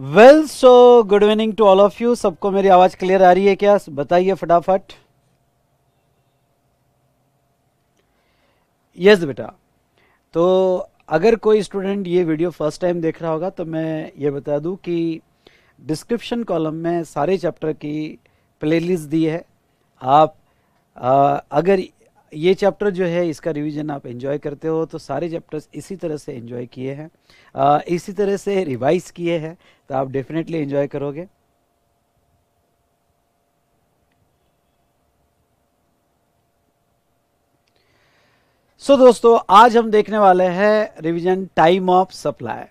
Well so good evening to all of you सबको मेरी आवाज क्लियर आ रही है क्या बताइए फटाफट यस yes, बेटा तो अगर कोई स्टूडेंट ये वीडियो फर्स्ट टाइम देख रहा होगा तो मैं ये बता दूं कि डिस्क्रिप्शन कॉलम में सारे चैप्टर की प्लेलिस्ट दी है आप आ, अगर ये चैप्टर जो है इसका रिवीजन आप एंजॉय करते हो तो सारे चैप्टर्स इसी तरह से एंजॉय किए हैं इसी तरह से रिवाइज किए हैं तो आप डेफिनेटली एंजॉय करोगे सो so, दोस्तों आज हम देखने वाले हैं रिवीजन टाइम ऑफ सप्लाई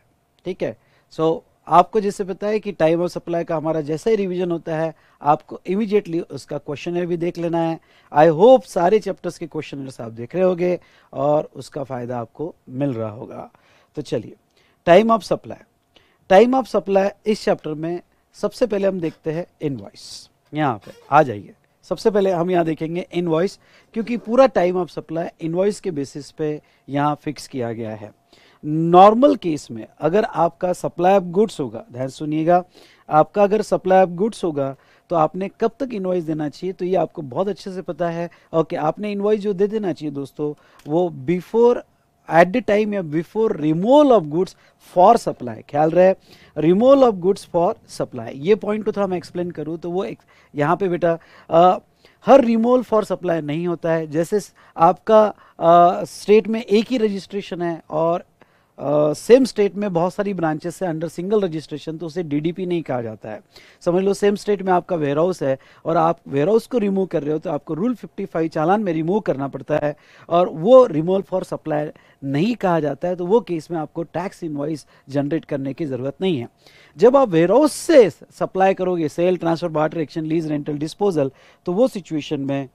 ठीक है सो so, आपको जैसे पता है कि टाइम ऑफ सप्लाई का हमारा जैसा ही रिवीजन होता है आपको इमीडिएटली उसका क्वेश्चन भी देख लेना है आई होप सारे चैप्टर्स के क्वेश्चन आप देख रहे होंगे और उसका फ़ायदा आपको मिल रहा होगा तो चलिए time of supply time of supply इस चैप्टर में सबसे पहले हम देखते हैं इनवॉइस यहाँ पे आ जाइए सबसे पहले हम यहाँ देखेंगे इनवॉइस क्योंकि पूरा टाइम ऑफ सप्लाई इनवॉइस के बेसिस पे यहाँ फिक्स किया गया है नॉर्मल केस में अगर आपका सप्लाई ऑफ गुड्स होगा ध्यान सुनिएगा आपका अगर सप्लाई ऑफ गुड्स होगा तो आपने कब तक इन्वाइस देना चाहिए तो ये आपको बहुत अच्छे से पता है ओके आपने इन्वाइस जो दे देना चाहिए दोस्तों वो बिफोर एट द टाइम या before removal of goods for supply ख्याल रहे removal of goods for supply ये पॉइंट को थोड़ा मैं एक्सप्लेन करूँ तो वो यहाँ पे बेटा हर रिमोल फॉर सप्लाई नहीं होता है जैसे आपका स्टेट में एक ही रजिस्ट्रेशन है और सेम स्टेट में बहुत सारी ब्रांचेस है अंडर सिंगल रजिस्ट्रेशन तो उसे डीडीपी नहीं कहा जाता है समझ लो सेम स्टेट में आपका वेयर हाउस है और आप वेयर हाउस को रिमूव कर रहे हो तो आपको रूल 55 चालान में रिमूव करना पड़ता है और वो रिमूवल फॉर सप्लायर नहीं कहा जाता है तो वो केस में आपको टैक्स इन्वाइस जनरेट करने की ज़रूरत नहीं है जब आप वेयर हाउस से सप्लाई करोगे sale transfer barter exchange lease rental disposal तो वो सिचुएशन में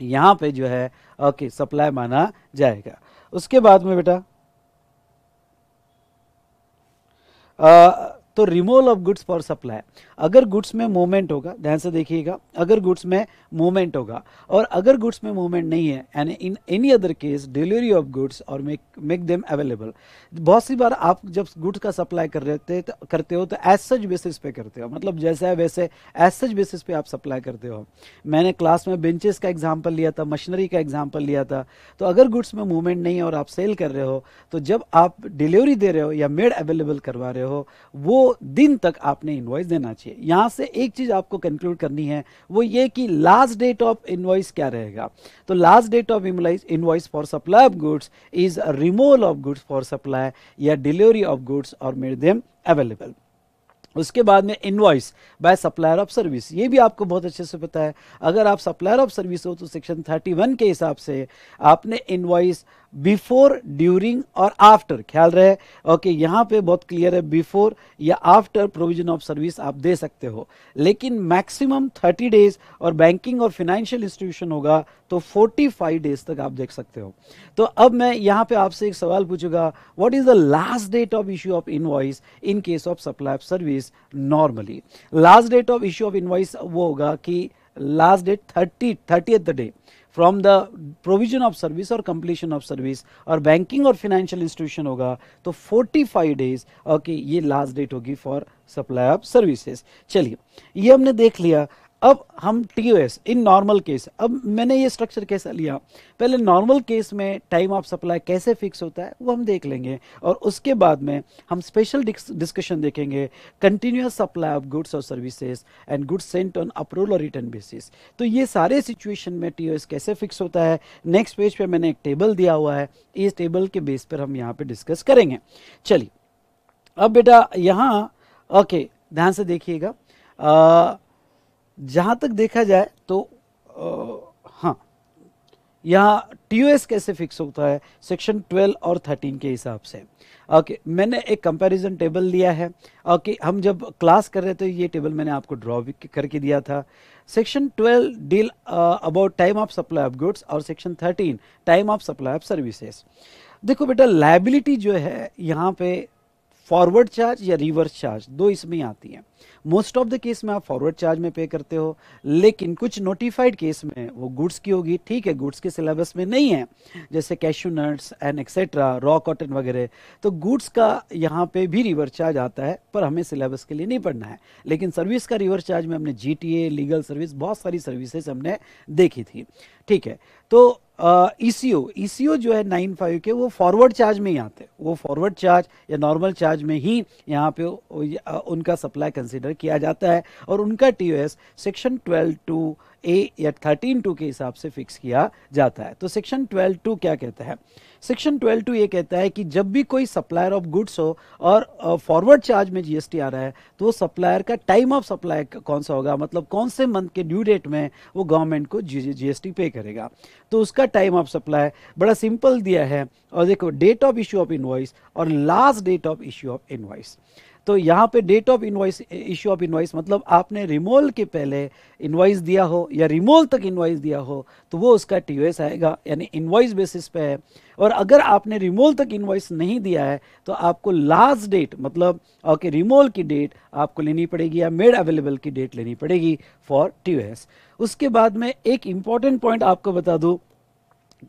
यहाँ पे जो है ओके सप्लाई माना जाएगा उसके बाद में बेटा Uh, तो removal of goods for supply अगर गुड्स में मूवमेंट होगा ध्यान से देखिएगा अगर गुड्स में मूवमेंट होगा और अगर गुड्स में मूवमेंट नहीं है यानी in any other case delivery of goods or make make them available बहुत सी बार आप जब गुड्स का सप्लाई कर रहे तो, करते हो तो एज सच बेसिस पे करते हो मतलब जैसा है वैसे एज सच बेसिस पे आप सप्लाई करते हो मैंने क्लास में बेंचेस का एग्जाम्पल लिया था मशीनरी का एग्जाम्पल लिया था तो अगर गुड्स में मूवमेंट नहीं है और आप सेल कर रहे हो तो जब आप डिलीवरी दे रहे हो या मेड अवेलेबल करवा रहे हो वो दिन तक आपने इन्वॉइस देना चाहिए यहां से एक चीज़ आपको कंक्लूड करनी है वो ये कि लास्ट डेट ऑफ इन्वॉइस क्या रहेगा तो last date of invoice for supply of goods is removal of goods for supply या delivery of goods or made them available उसके बाद में invoice by supplier of service ये भी आपको बहुत अच्छे से पता है अगर आप सप्लायर ऑफ सर्विस हो तो सेक्शन 31 के हिसाब से आपने इनवॉइस बिफोर ड्यूरिंग और आफ्टर ख्याल रहे ओके यहाँ पे बहुत क्लियर है बिफोर या आफ्टर प्रोविजन ऑफ सर्विस आप दे सकते हो लेकिन मैक्सिमम 30 डेज और बैंकिंग और फिनेंशियल इंस्टीट्यूशन होगा तो 45 डेज तक आप देख सकते हो तो अब मैं यहाँ पे आपसे एक सवाल पूछूंगा what is the last date of issue of invoice in case of supply of service rupees normally last date of issue of invoice वो होगा कि last date thirty thirty day from the provision of service और completion of service और banking और financial institution होगा तो 45 five days okay ये last date होगी फॉर सप्लाई ऑफ सर्विसेज चलिए ये हमने देख लिया अब हम टी इन नॉर्मल केस अब मैंने ये स्ट्रक्चर कैसा लिया पहले नॉर्मल केस में टाइम ऑफ सप्लाई कैसे फिक्स होता है वो हम देख लेंगे और उसके बाद में हम स्पेशल डिस्कशन देखेंगे कंटिन्यूस सप्लाई ऑफ गुड्स और services and goods sent on approval और रिटर्न बेसिस तो ये सारे सिचुएशन में टी कैसे फिक्स होता है नेक्स्ट पेज पर मैंने एक टेबल दिया हुआ है इस टेबल के बेस पर हम यहाँ पर डिस्कस करेंगे चलिए अब बेटा यहाँ ओके ध्यान से देखिएगा जहां तक देखा जाए तो हाँ यहाँ टी कैसे फिक्स होता है सेक्शन 12 और 13 के हिसाब से ओके okay, मैंने एक कंपैरिजन टेबल लिया है ओके okay, हम जब क्लास कर रहे थे ये टेबल मैंने आपको ड्रॉ करके दिया था section 12 deal about time of supply of goods और section 13 time of supply of services देखो बेटा लाइबिलिटी जो है यहाँ पे फॉरवर्ड चार्ज या रिवर्स चार्ज दो इसमें आती हैं मोस्ट ऑफ द केस में आप फॉरवर्ड चार्ज में पे करते हो लेकिन कुछ नोटिफाइड केस में वो गुड्स की होगी ठीक है गुड्स के सिलेबस में नहीं है जैसे cashew nuts and etcetera raw cotton वगैरह तो गुड्स का यहाँ पे भी रिवर्स चार्ज आता है पर हमें सिलेबस के लिए नहीं पढ़ना है लेकिन सर्विस का रिवर्स चार्ज में हमने जी लीगल सर्विस बहुत सारी सर्विसेज हमने देखी थी ठीक है तो ई सी ओ जो है नाइन फाइव के वो फॉरवर्ड चार्ज में ही आते हैं वो फॉरवर्ड चार्ज या नॉर्मल चार्ज में ही यहाँ पे उनका सप्लाई कंसिडर किया जाता है और उनका T section twelve two A या थर्टीन टू के हिसाब से फिक्स किया जाता है तो सेक्शन ट्वेल्व टू क्या कहता है सेक्शन 12 टू ये कहता है कि जब भी कोई सप्लायर ऑफ गुड्स हो और फॉरवर्ड चार्ज में जीएसटी आ रहा है तो वो सप्लायर का टाइम ऑफ सप्लाई कौन सा होगा मतलब कौन से मंथ के ड्यू डेट में वो गवर्नमेंट को जीएसटी पे करेगा तो उसका टाइम ऑफ सप्लाई बड़ा सिंपल दिया है और देखो date of issue of invoice और last date of issue of invoice तो यहाँ पे date of invoice issue of invoice मतलब आपने रिमोल के पहले इन्वाइस दिया हो या रिमोल तक इन्वाइस दिया हो तो वो उसका टी आएगा यानी इन्वाइस बेसिस पे है और अगर आपने रिमोल तक इन्वाइस नहीं दिया है तो आपको लास्ट डेट मतलब ओके रिमोल की डेट आपको लेनी पड़ेगी या मेड अवेलेबल की डेट लेनी पड़ेगी फॉर टी उसके बाद में एक इम्पॉर्टेंट पॉइंट आपको बता दूँ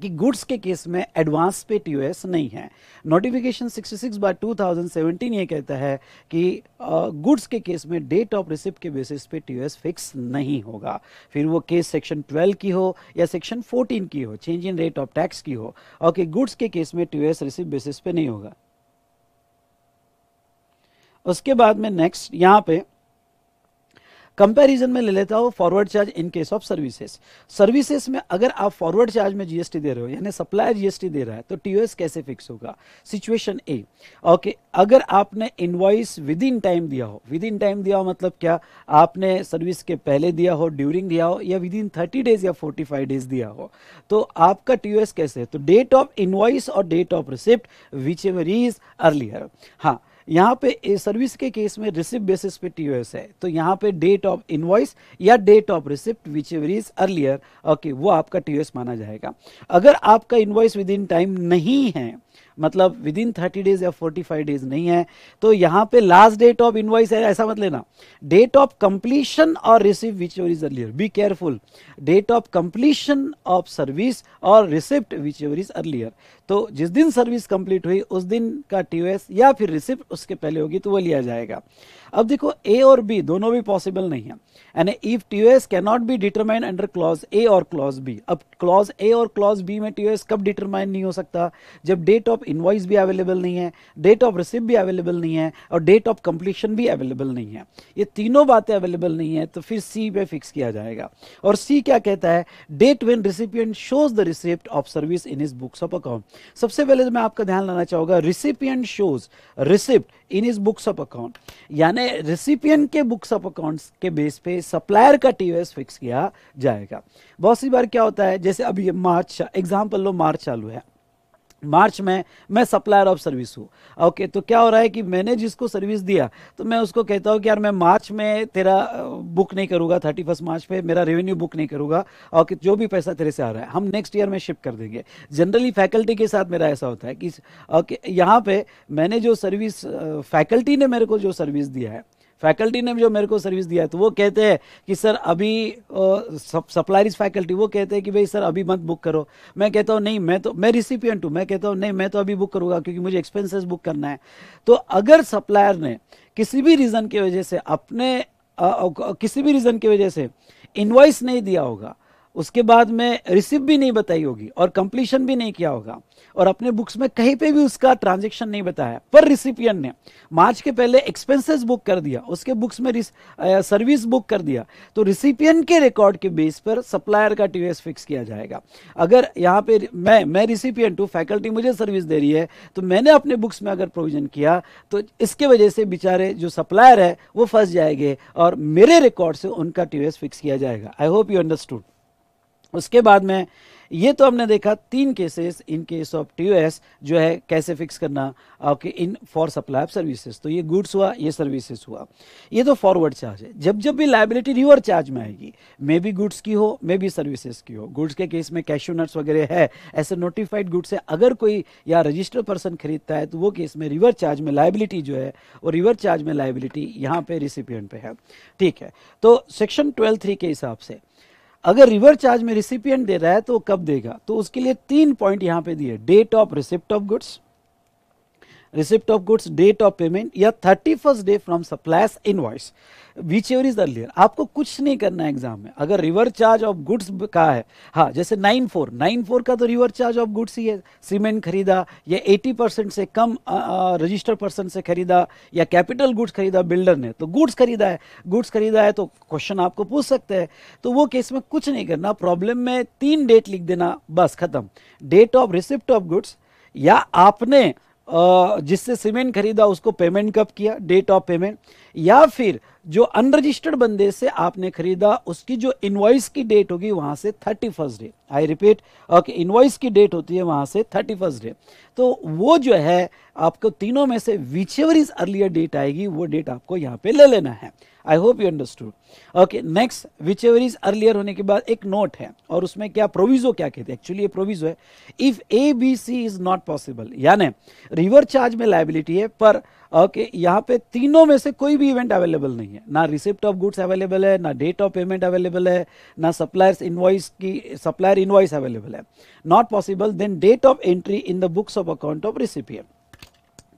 कि गुड्स के केस में एडवांस पे टीओएस नहीं है नोटिफिकेशन 66 बार 2017 ये कहता है कि गुड्स के केस में डेट ऑफ रिसिप्ट के बेसिस पे टीओएस फिक्स नहीं होगा फिर वो केस सेक्शन 12 की हो या सेक्शन 14 की हो change in rate of tax की हो ओके गुड्स के केस में टीओएस रिसिप्ट बेसिस पे नहीं होगा उसके बाद में नेक्स्ट यहां पर कंपैरिजन में ले लेता हूँ forward charge in case of services services में अगर आप फॉरवर्ड चार्ज में जीएसटी दे रहे हो यानी सप्लायर जीएसटी दे रहा है तो टीओएस कैसे फिक्स होगा सिचुएशन ए ओके अगर आपने इनवॉइस विद इन टाइम दिया हो विद इन टाइम दिया हो मतलब क्या आपने सर्विस के पहले दिया हो ड्यूरिंग दिया हो या विद इन थर्टी डेज या फोर्टी फाइव डेज दिया हो तो आपका टीओएस कैसे है तो डेट ऑफ इनवाइस और date of receipt whichever is earlier हाँ यहाँ पे सर्विस के केस में रिसिप्ट बेसिस पे टीओएस है तो यहाँ पे डेट ऑफ इनवॉइस या date of receipt whichever is earlier okay वो आपका टीओएस माना जाएगा अगर आपका इनवॉइस विद इन टाइम नहीं है मतलब विद इन थर्टी डेज या फोर्टी फाइव डेज नहीं है तो यहाँ पे लास्ट डेट ऑफ इनवाइस है ऐसा मत लेना डेट ऑफ कंप्लीशन और receipt whichever is earlier be careful date of completion of service और receipt whichever is earlier तो जिस दिन सर्विस कंप्लीट हुई उस दिन का टी या फिर रिसिप्ट उसके पहले होगी तो वो लिया जाएगा अब देखो ए और बी दोनों भी पॉसिबल नहीं है यानी if T S not be determine under clause A और क्लॉज बी अब क्लॉज ए और क्लॉज बी में टी एस कब डिटरमाइन नहीं हो सकता जब डेट ऑफ इनवाइस भी अवेलेबल नहीं है डेट ऑफ रिसिप्ट भी अवेलेबल नहीं है और डेट ऑफ कंप्लीशन भी अवेलेबल नहीं है ये तीनों बातें अवेलेबल नहीं है तो फिर सी पे फिक्स किया जाएगा और सी क्या कहता है date when recipient shows the receipt of service in his books of account सबसे पहले तो मैं आपका ध्यान लाना चाहूंगा recipient shows receipt in his books of account यानी अपने रेसिपियन के बुक्स ऑफ अकाउंट्स के बेस पे सप्लायर का टीओएस फिक्स किया जाएगा बहुत सी बार क्या होता है जैसे अभी मार्च एग्जाम्पल लो मार्च चालू है मार्च में मैं सप्लायर ऑफ सर्विस हूँ ओके तो क्या हो रहा है कि मैंने जिसको सर्विस दिया तो मैं उसको कहता हूँ कि यार मैं मार्च में तेरा बुक नहीं करूँगा थर्टी फर्स्ट मार्च पे मेरा रेवेन्यू बुक नहीं करूँगा ओके जो भी पैसा तेरे से आ रहा है हम नेक्स्ट ईयर में शिफ्ट कर देंगे जनरली फैकल्टी के साथ मेरा ऐसा होता है कि ओके यहाँ पर मैंने जो सर्विस फैकल्टी ने मेरे को जो सर्विस दिया है फैकल्टी ने जो मेरे को सर्विस दिया है तो वो कहते हैं कि सर अभी सप्लायर इज फैकल्टी वो कहते हैं कि भाई सर अभी मत बुक करो मैं कहता हूँ नहीं मैं तो मैं रिसिपियंट हूँ मैं कहता हूँ नहीं मैं तो अभी बुक करूँगा क्योंकि मुझे एक्सपेंसेस बुक करना है तो अगर सप्लायर ने किसी भी रीज़न की वजह से अपने आ, किसी भी रीज़न की वजह से इन्वाइस नहीं दिया होगा उसके बाद में रिसिप्ट भी नहीं बताई होगी और कंप्लीशन भी नहीं किया होगा और अपने बुक्स में कहीं पे भी उसका ट्रांजेक्शन नहीं बताया पर रिसिपियन ने मार्च के पहले एक्सपेंसेस बुक कर दिया उसके बुक्स में सर्विस बुक कर दिया तो रिसिपियन के रिकॉर्ड के बेस पर सप्लायर का टीवीएस फिक्स किया जाएगा अगर यहाँ पे मैं मैं रिसिपियन टू फैकल्टी मुझे सर्विस दे रही है तो मैंने अपने बुक्स में अगर प्रोविजन किया तो इसके वजह से बेचारे जो सप्लायर है वो फंस जाएंगे और मेरे रिकॉर्ड से उनका टीवीएस फिक्स किया जाएगा आई होप यू अंडरस्टूड उसके बाद में ये तो हमने देखा तीन cases in case of T जो है कैसे फिक्स करना okay in for supply of services तो ये गुड्स हुआ ये सर्विसेज हुआ ये तो फॉरवर्ड चार्ज है जब जब भी लाइबिलिटी रिवर चार्ज में आएगी मे बी गुड्स की हो मे बी सर्विसेज की हो गुड्स के केस में कैशू नट्स वगैरह है ऐसे नोटिफाइड गुड्स है अगर कोई या रजिस्टर्ड पर्सन खरीदता है तो वो केस में रिवर चार्ज में लाइबिलिटी जो है वो रिवर चार्ज में लाइबिलिटी यहाँ पे रिसिपियंट पे है ठीक है तो सेक्शन ट्वेल्व थ्री के हिसाब से अगर रिवर चार्ज में रिसिपियंट दे रहा है तो कब देगा तो उसके लिए तीन पॉइंट यहां पे दिए date of receipt of goods receipt of goods date of payment या thirty first day from invoice whichever is earlier आपको कुछ नहीं करना है एग्जाम में अगर रिवर चार्ज ऑफ गुड्स का है हाँ जैसे नाइन फोर नाइन फोर का तो रिवर चार्ज ऑफ गुड्स ही है सीमेंट खरीदा या एटी परसेंट से कम रजिस्टर परसेंट से खरीदा या कैपिटल गुड्स खरीदा बिल्डर ने तो गुड्स खरीदा है गुड्स खरीदा है तो क्वेश्चन आपको पूछ सकते हैं तो वो केस में कुछ नहीं करना प्रॉब्लम में तीन डेट लिख देना बस खत्म date of receipt of goods या आपने जिससे सीमेंट खरीदा उसको पेमेंट कब किया डेट ऑफ पेमेंट या फिर जो अनरजिस्टर्ड बंदे से आपने खरीदा उसकी जो इनवॉइस की डेट होगी वहां से thirty first day I repeat okay invoice की डेट होती है वहां से थर्टी फर्स्ट डे तो वो जो है आपको तीनों में से whichever is earlier date आएगी वो डेट आपको यहाँ पे ले लेना है I hope you understood okay next whichever is earlier होने के बाद एक नोट है और उसमें क्या प्रोविजो क्या कहते हैं एक्चुअली ये प्रोविजो है if A B C is not possible यानी रिवर चार्ज में लाइबिलिटी है पर ओके okay, यहाँ पे तीनों में से कोई भी इवेंट अवेलेबल नहीं है ना रिसिप्ट ऑफ गुड्स अवेलेबल है ना डेट ऑफ पेमेंट अवेलेबल है ना सप्लायर्स इनवॉइस की सप्लायर इनवॉइस अवेलेबल है not possible then date of entry in the books of account of recipient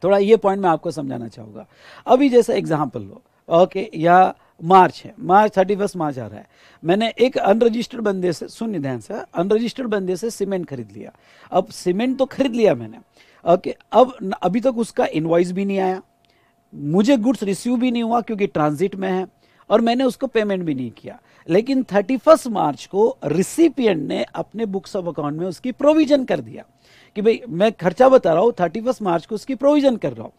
थोड़ा ये पॉइंट मैं आपको समझाना चाहूंगा अभी जैसे एग्जाम्पल लो ओके या मार्च है मार्च थर्टी फर्स्ट मार्च आ रहा है मैंने एक अनरजिस्टर्ड बंदे से सुनिए ध्यान से अनरजिस्टर्ड बंदे से सीमेंट खरीद लिया अब सीमेंट तो खरीद लिया मैंने ओके अब अभी तक उसका इन्वाइस भी नहीं आया मुझे गुड्स रिसीव भी नहीं हुआ क्योंकि ट्रांजिट में है और मैंने उसको पेमेंट भी नहीं किया लेकिन थर्टी फर्स्ट मार्च को रिसिपियंट ने अपने बुक्स ऑफ अकाउंट में उसकी प्रोविजन कर दिया कि भाई मैं खर्चा बता रहा हूँ थर्टी फर्स्ट मार्च को उसकी प्रोविजन कर रहा हूँ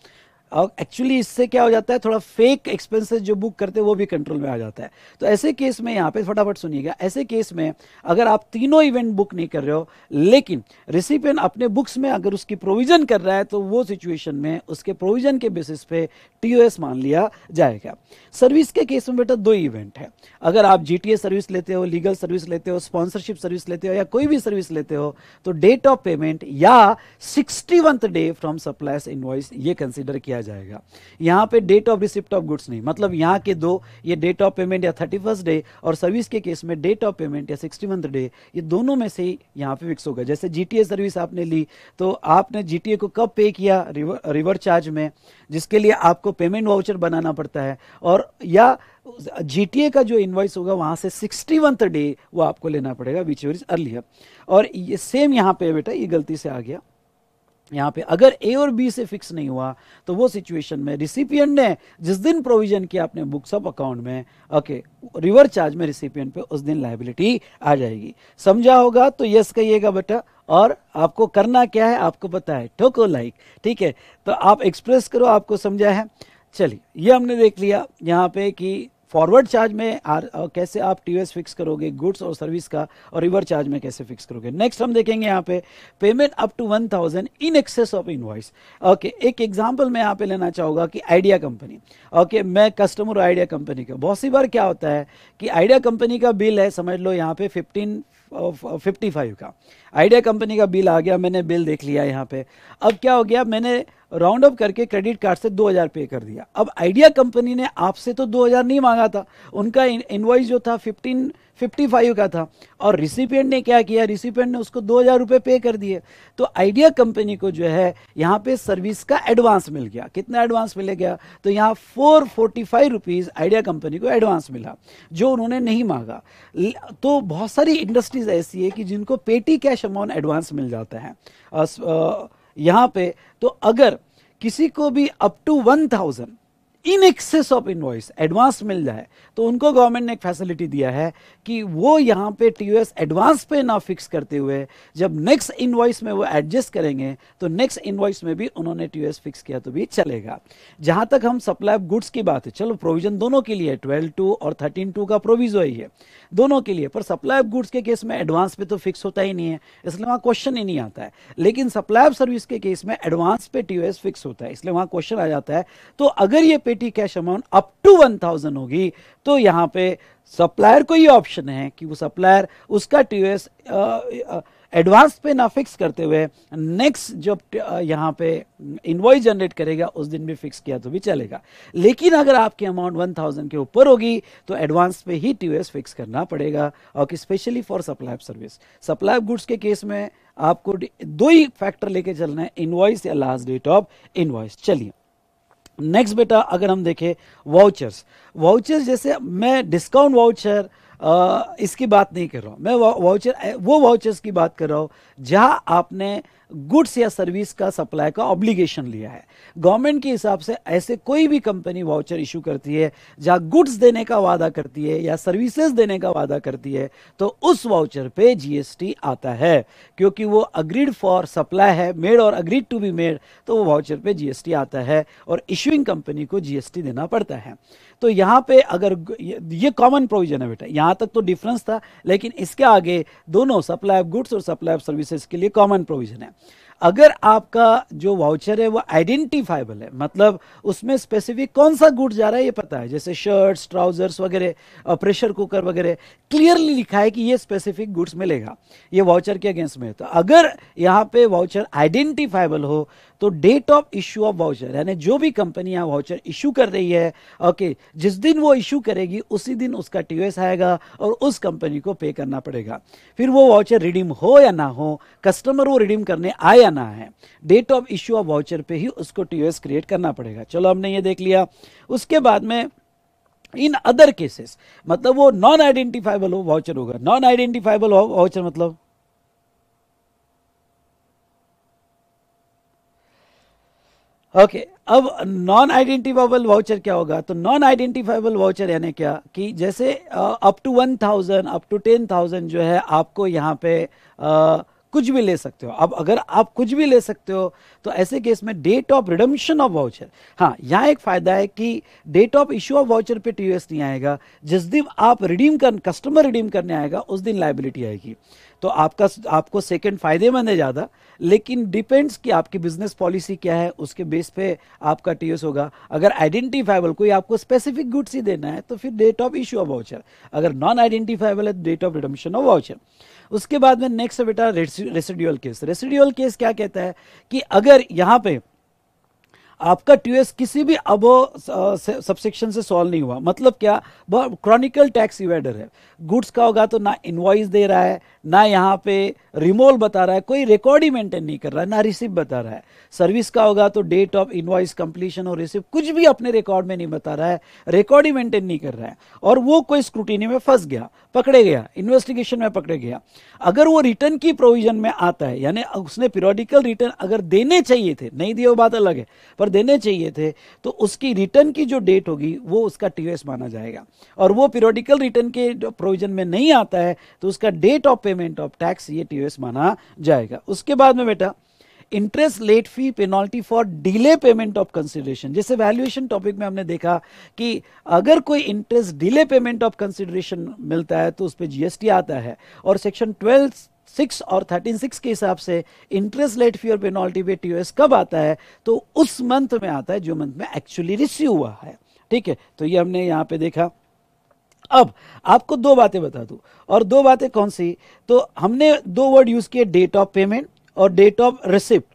और एक्चुअली इससे क्या हो जाता है थोड़ा फेक एक्सपेंसेस जो बुक करते हैं वो भी कंट्रोल में आ जाता है तो ऐसे केस में यहाँ पे फटाफट सुनिएगा ऐसे केस में अगर आप तीनों इवेंट बुक नहीं कर रहे हो लेकिन रिसिपियन अपने बुक्स में अगर उसकी प्रोविजन कर रहा है तो वो सिचुएशन में उसके प्रोविजन के बेसिस पे टी मान लिया जाएगा सर्विस के केस में बेटा दो इवेंट है अगर आप जी सर्विस लेते हो लीगल सर्विस लेते हो स्पॉन्सरशिप सर्विस लेते हो या कोई भी सर्विस लेते हो तो डेट ऑफ पेमेंट या sixty day from suppliers invoice ये कंसिडर किया दिया जाएगा यहाँ पे date of receipt of goods नहीं मतलब यहाँ के दो ये डेट ऑफ पेमेंट या थर्टी फर्स्ट डे और सर्विस के केस में डेट ऑफ पेमेंट या सिक्सटी डे ये दोनों में से ही यहाँ पे फिक्स होगा जैसे जी सर्विस आपने ली तो आपने जी को कब पे किया रिवर, रिवर चार्ज में जिसके लिए आपको पेमेंट वाउचर बनाना पड़ता है और या जी का जो इन्वाइस होगा वहां से सिक्सटी वंथ डे वो आपको लेना पड़ेगा विच अर्लियर और ये सेम यहाँ पे बेटा ये गलती से आ गया यहाँ पे अगर ए और बी से फिक्स नहीं हुआ तो वो सिचुएशन में रिसिपियन ने जिस दिन प्रोविजन किया अपने बुक्स ऑफ अकाउंट में ओके रिवर चार्ज में रिसिपियन पे उस दिन लाइबिलिटी आ जाएगी समझा होगा तो यस कहिएगा बेटा और आपको करना क्या है आपको पता है ठोको लाइक ठीक है तो आप एक्सप्रेस करो आपको समझा है चलिए ये हमने देख लिया यहाँ पे कि फॉरवर्ड चार्ज में आर कैसे आप एस फिक्स करोगे गुड्स और सर्विस का और रिवर चार्ज में कैसे फिक्स करोगे नेक्स्ट हम देखेंगे यहाँ पे payment up to one thousand in excess of invoice okay एक एग्जांपल मैं यहाँ पे लेना चाहूँगा कि आइडिया कंपनी ओके okay, मैं कस्टमर आइडिया कंपनी का बहुत सी बार क्या होता है कि आइडिया कंपनी का बिल है समझ लो यहाँ पे फिफ्टीन फिफ्टी फाइव का आइडिया कंपनी का बिल आ गया मैंने बिल देख लिया यहाँ पे अब क्या हो गया मैंने राउंड अप करके क्रेडिट कार्ड से 2000 पे कर दिया अब आइडिया कंपनी ने आपसे तो 2000 नहीं मांगा था उनका इन्वाइस जो था 15 55 का था और रिसिपियंट ने क्या किया रिसिपियंट ने उसको दो हज़ार रुपये पे कर दिए तो आइडिया कंपनी को जो है यहाँ पे सर्विस का एडवांस मिल गया कितना एडवांस मिल गया तो यहाँ four forty five rupees Idea company को एडवांस मिला जो उन्होंने नहीं मांगा तो बहुत सारी इंडस्ट्रीज़ ऐसी है कि जिनको पेटी कैश अमाउंट एडवांस मिल जाता है यहां पे तो अगर किसी को भी up to one thousand in excess of invoice advance मिल जाए तो उनको गवर्नमेंट ने एक फैसिलिटी दिया है कि वो यहां पे टीयूएस एडवांस पे ना फिक्स करते हुए जब नेक्स्ट इनवॉइस में वो एडजस्ट करेंगे तो नेक्स्ट इनवॉइस में भी उन्होंने टीयूएस फिक्स किया तो भी चलेगा जहां तक हम सप्लाई ऑफ गुड्स की बात है चलो प्रोविजन दोनों के लिए ट्वेल्व टू और थर्टीन टू का प्रोविजो ही है दोनों के लिए पर सप्लाई ऑफ गुड्स के केस में एडवांस पे तो फिक्स होता ही नहीं है इसलिए वहां क्वेश्चन ही नहीं आता है लेकिन सप्लाई ऑफ सर्विस के केस में एडवांस पे टी फिक्स होता है इसलिए वहां क्वेश्चन आ जाता है तो अगर ये petty cash amount up to one thousand होगी तो यहाँ पे सप्लायर को ये ऑप्शन है कि वो सप्लायर उसका टी एडवांस पे ना फिक्स करते हुए नेक्स्ट जब यहाँ पे इन्वॉइस जनरेट करेगा उस दिन भी फिक्स किया तो भी चलेगा लेकिन अगर आपकी अमाउंट 1000 के ऊपर होगी तो एडवांस पे ही टी फिक्स करना पड़ेगा और कि specially for supply service supply goods के केस में आपको दो ही फैक्टर लेके चलना है इन्वॉइस या लास्ट डेट ऑफ इन्वॉइस चलिए नेक्स्ट बेटा अगर हम देखें वाउचर्स वाउचर्स जैसे मैं डिस्काउंट वाउचर इसकी बात नहीं कर रहा हूँ मैं वाउचर वो वाउचर्स की बात कर रहा हूँ जहाँ आपने गुड्स या सर्विस का सप्लाई का ऑब्लिगेशन लिया है गवर्नमेंट के हिसाब से ऐसे कोई भी कंपनी वाउचर इशू करती है जहां गुड्स देने का वादा करती है या सर्विसेज देने का वादा करती है तो उस वाउचर पे जीएसटी आता है क्योंकि वो अग्रीड फॉर सप्लाई है मेड और अग्रीड टू बी मेड तो वो वाउचर पे जीएसटी आता है और इशूइंग कंपनी को जीएसटी देना पड़ता है तो यहाँ पे अगर ये कॉमन प्रोविजन है बेटा यहाँ तक तो डिफरेंस था लेकिन इसके आगे दोनों सप्लाई ऑफ गुड्स और सप्लाई ऑफ सर्विसेज के लिए कॉमन प्रोविजन है अगर आपका जो वाउचर है वो आइडेंटिफाइबल है मतलब उसमें स्पेसिफिक कौन सा गुड जा रहा है ये पता है जैसे शर्ट्स ट्राउजर्स वगैरह प्रेशर कुकर वगैरह क्लियरली लिखा है कि ये स्पेसिफिक गुड्स मिलेगा ये वाउचर के अगेंस्ट में है तो अगर यहाँ पे वाउचर आइडेंटिफाइबल हो तो date of issue of voucher यानी जो भी कंपनियां वाउचर इशू कर रही है ओके जिस दिन वो इशू करेगी उसी दिन उसका टीओएस आएगा और उस कंपनी को पे करना पड़ेगा फिर वो वाउचर रिडीम हो या ना हो कस्टमर वो रिडीम करने आए या ना है date of issue of voucher पे ही उसको टीओएस क्रिएट करना पड़ेगा चलो हमने ये देख लिया उसके बाद में इन अदर केसेस मतलब वो नॉन आइडेंटिफाइबल हो वाउचर होगा नॉन आइडेंटिफाइबल वाउचर मतलब ओके okay, अब नॉन आइडेंटिफाइबल वाउचर क्या होगा तो नॉन आइडेंटिफाइबल वाउचर यानी क्या कि जैसे up to one thousand up to ten thousand जो है आपको यहाँ पे आ, कुछ भी ले सकते हो अब अगर आप कुछ भी ले सकते हो तो ऐसे केस में date of redemption of voucher हाँ यहाँ एक फायदा है कि date of issue of voucher पे टी नहीं आएगा जिस दिन आप रिडीम कर कस्टमर रिडीम करने आएगा उस दिन लाइबिलिटी आएगी तो आपका आपको सेकंड फायदेमंद है ज़्यादा लेकिन डिपेंड्स कि आपकी बिजनेस पॉलिसी क्या है उसके बेस पे आपका टीएस होगा अगर आइडेंटिफाइबल कोई आपको स्पेसिफिक गुड्स ही देना है तो फिर date of issue of voucher अगर नॉन आइडेंटिफाइबल है तो date of redemption of voucher उसके बाद में नेक्स्ट बेटा रेसिड्यूअल केस रेसिड्यूअल केस क्या कहता है कि अगर यहाँ पर आपका ट्यूएस किसी भी अब सबसेक्शन से सॉल्व नहीं हुआ मतलब क्या क्रॉनिकल टैक्स इवेडर है गुड्स का होगा तो ना इन्वॉइस दे रहा है ना यहाँ पे रिमोल बता रहा है कोई रिकॉर्ड ही मेंटेन नहीं कर रहा है ना रिसिप बता रहा है सर्विस का होगा तो डेट ऑफ इन्वॉइस कंप्लीशन और रिसिप कुछ भी अपने रिकॉर्ड में नहीं बता रहा है रिकॉर्ड ही मेंटेन नहीं कर रहा है और वो कोई स्क्रूटिनी में फंस गया पकड़े गया इन्वेस्टिगेशन में पकड़े गया अगर वो रिटर्न की प्रोविजन में आता है यानी उसने पीरियोडिकल रिटर्न अगर देने चाहिए थे नहीं दिए वो बात अलग है पर पर देने चाहिए थे तो उसकी रिटर्न की जो डेट होगी वो उसका टी माना जाएगा और वो पीरियोडिकल रिटर्न के प्रोविजन में नहीं आता है तो उसका date of payment of tax ये टी माना जाएगा उसके बाद में बेटा interest late fee penalty for delay payment of consideration जैसे वैल्यूएशन टॉपिक में हमने देखा कि अगर कोई interest delay payment of consideration मिलता है तो उस पर जीएसटी आता है और सेक्शन ट्वेल्थ सिक्स और थर्टीन सिक्स के हिसाब से इंटरेस्ट लेट फी और पेनॉल्टी पे टी कब आता है तो उस मंथ में आता है जो मंथ में एक्चुअली रिसीव हुआ है ठीक है तो ये हमने यहाँ पे देखा अब आपको दो बातें बता दू और दो बातें कौन सी तो हमने दो वर्ड यूज किए डेट ऑफ पेमेंट और date of receipt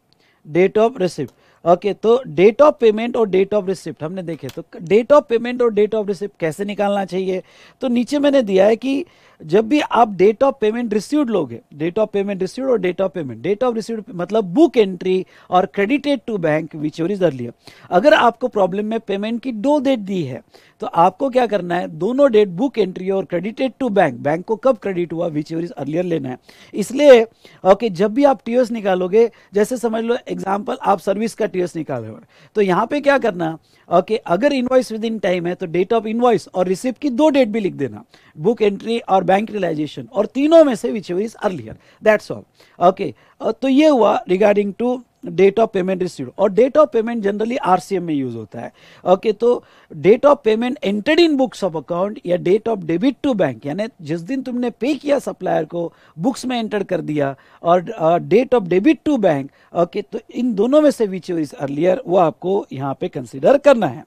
date of receipt okay तो डेट ऑफ पेमेंट और डेट ऑफ रिसिप्ट हमने देखे तो डेट ऑफ पेमेंट और डेट ऑफ रिसिप्ट कैसे निकालना चाहिए तो नीचे मैंने दिया है कि जब भी आप डेट ऑफ पेमेंट रिसीव्ड लोगे डेट ऑफ पेमेंट रिसीव्ड और date of payment date of received मतलब बुक एंट्री और credited to bank which is earlier अगर आपको प्रॉब्लम में पेमेंट की दो डेट दी है तो आपको क्या करना है दोनों डेट बुक एंट्री और क्रेडिटेड टू बैंक बैंक को कब क्रेडिट हुआ विच इज अर्लियर लेना है इसलिए ओके okay, जब भी आप टीओएस निकालोगे जैसे समझ लो एग्जाम्पल आप सर्विस का टीओएस निकाल रहे हो तो यहाँ पे क्या करना ओके okay, अगर इनवॉइस विद इन टाइम है तो डेट ऑफ इनवॉइस और रिसिप्ट की दो डेट भी लिख देना बुक एंट्री और बैंक रिलाइजेशन और तीनों में से which is earlier that's all okay तो ये हुआ regarding to date of payment receive और date of payment generally RCM में यूज होता है ओके okay, तो date of payment entered in books of account या date of debit to bank यानी जिस दिन तुमने पे किया सप्लायर को बुक्स में एंटर कर दिया और date of debit to bank okay तो इन दोनों में से विच इज अर्लियर वो आपको यहाँ पे कंसिडर करना है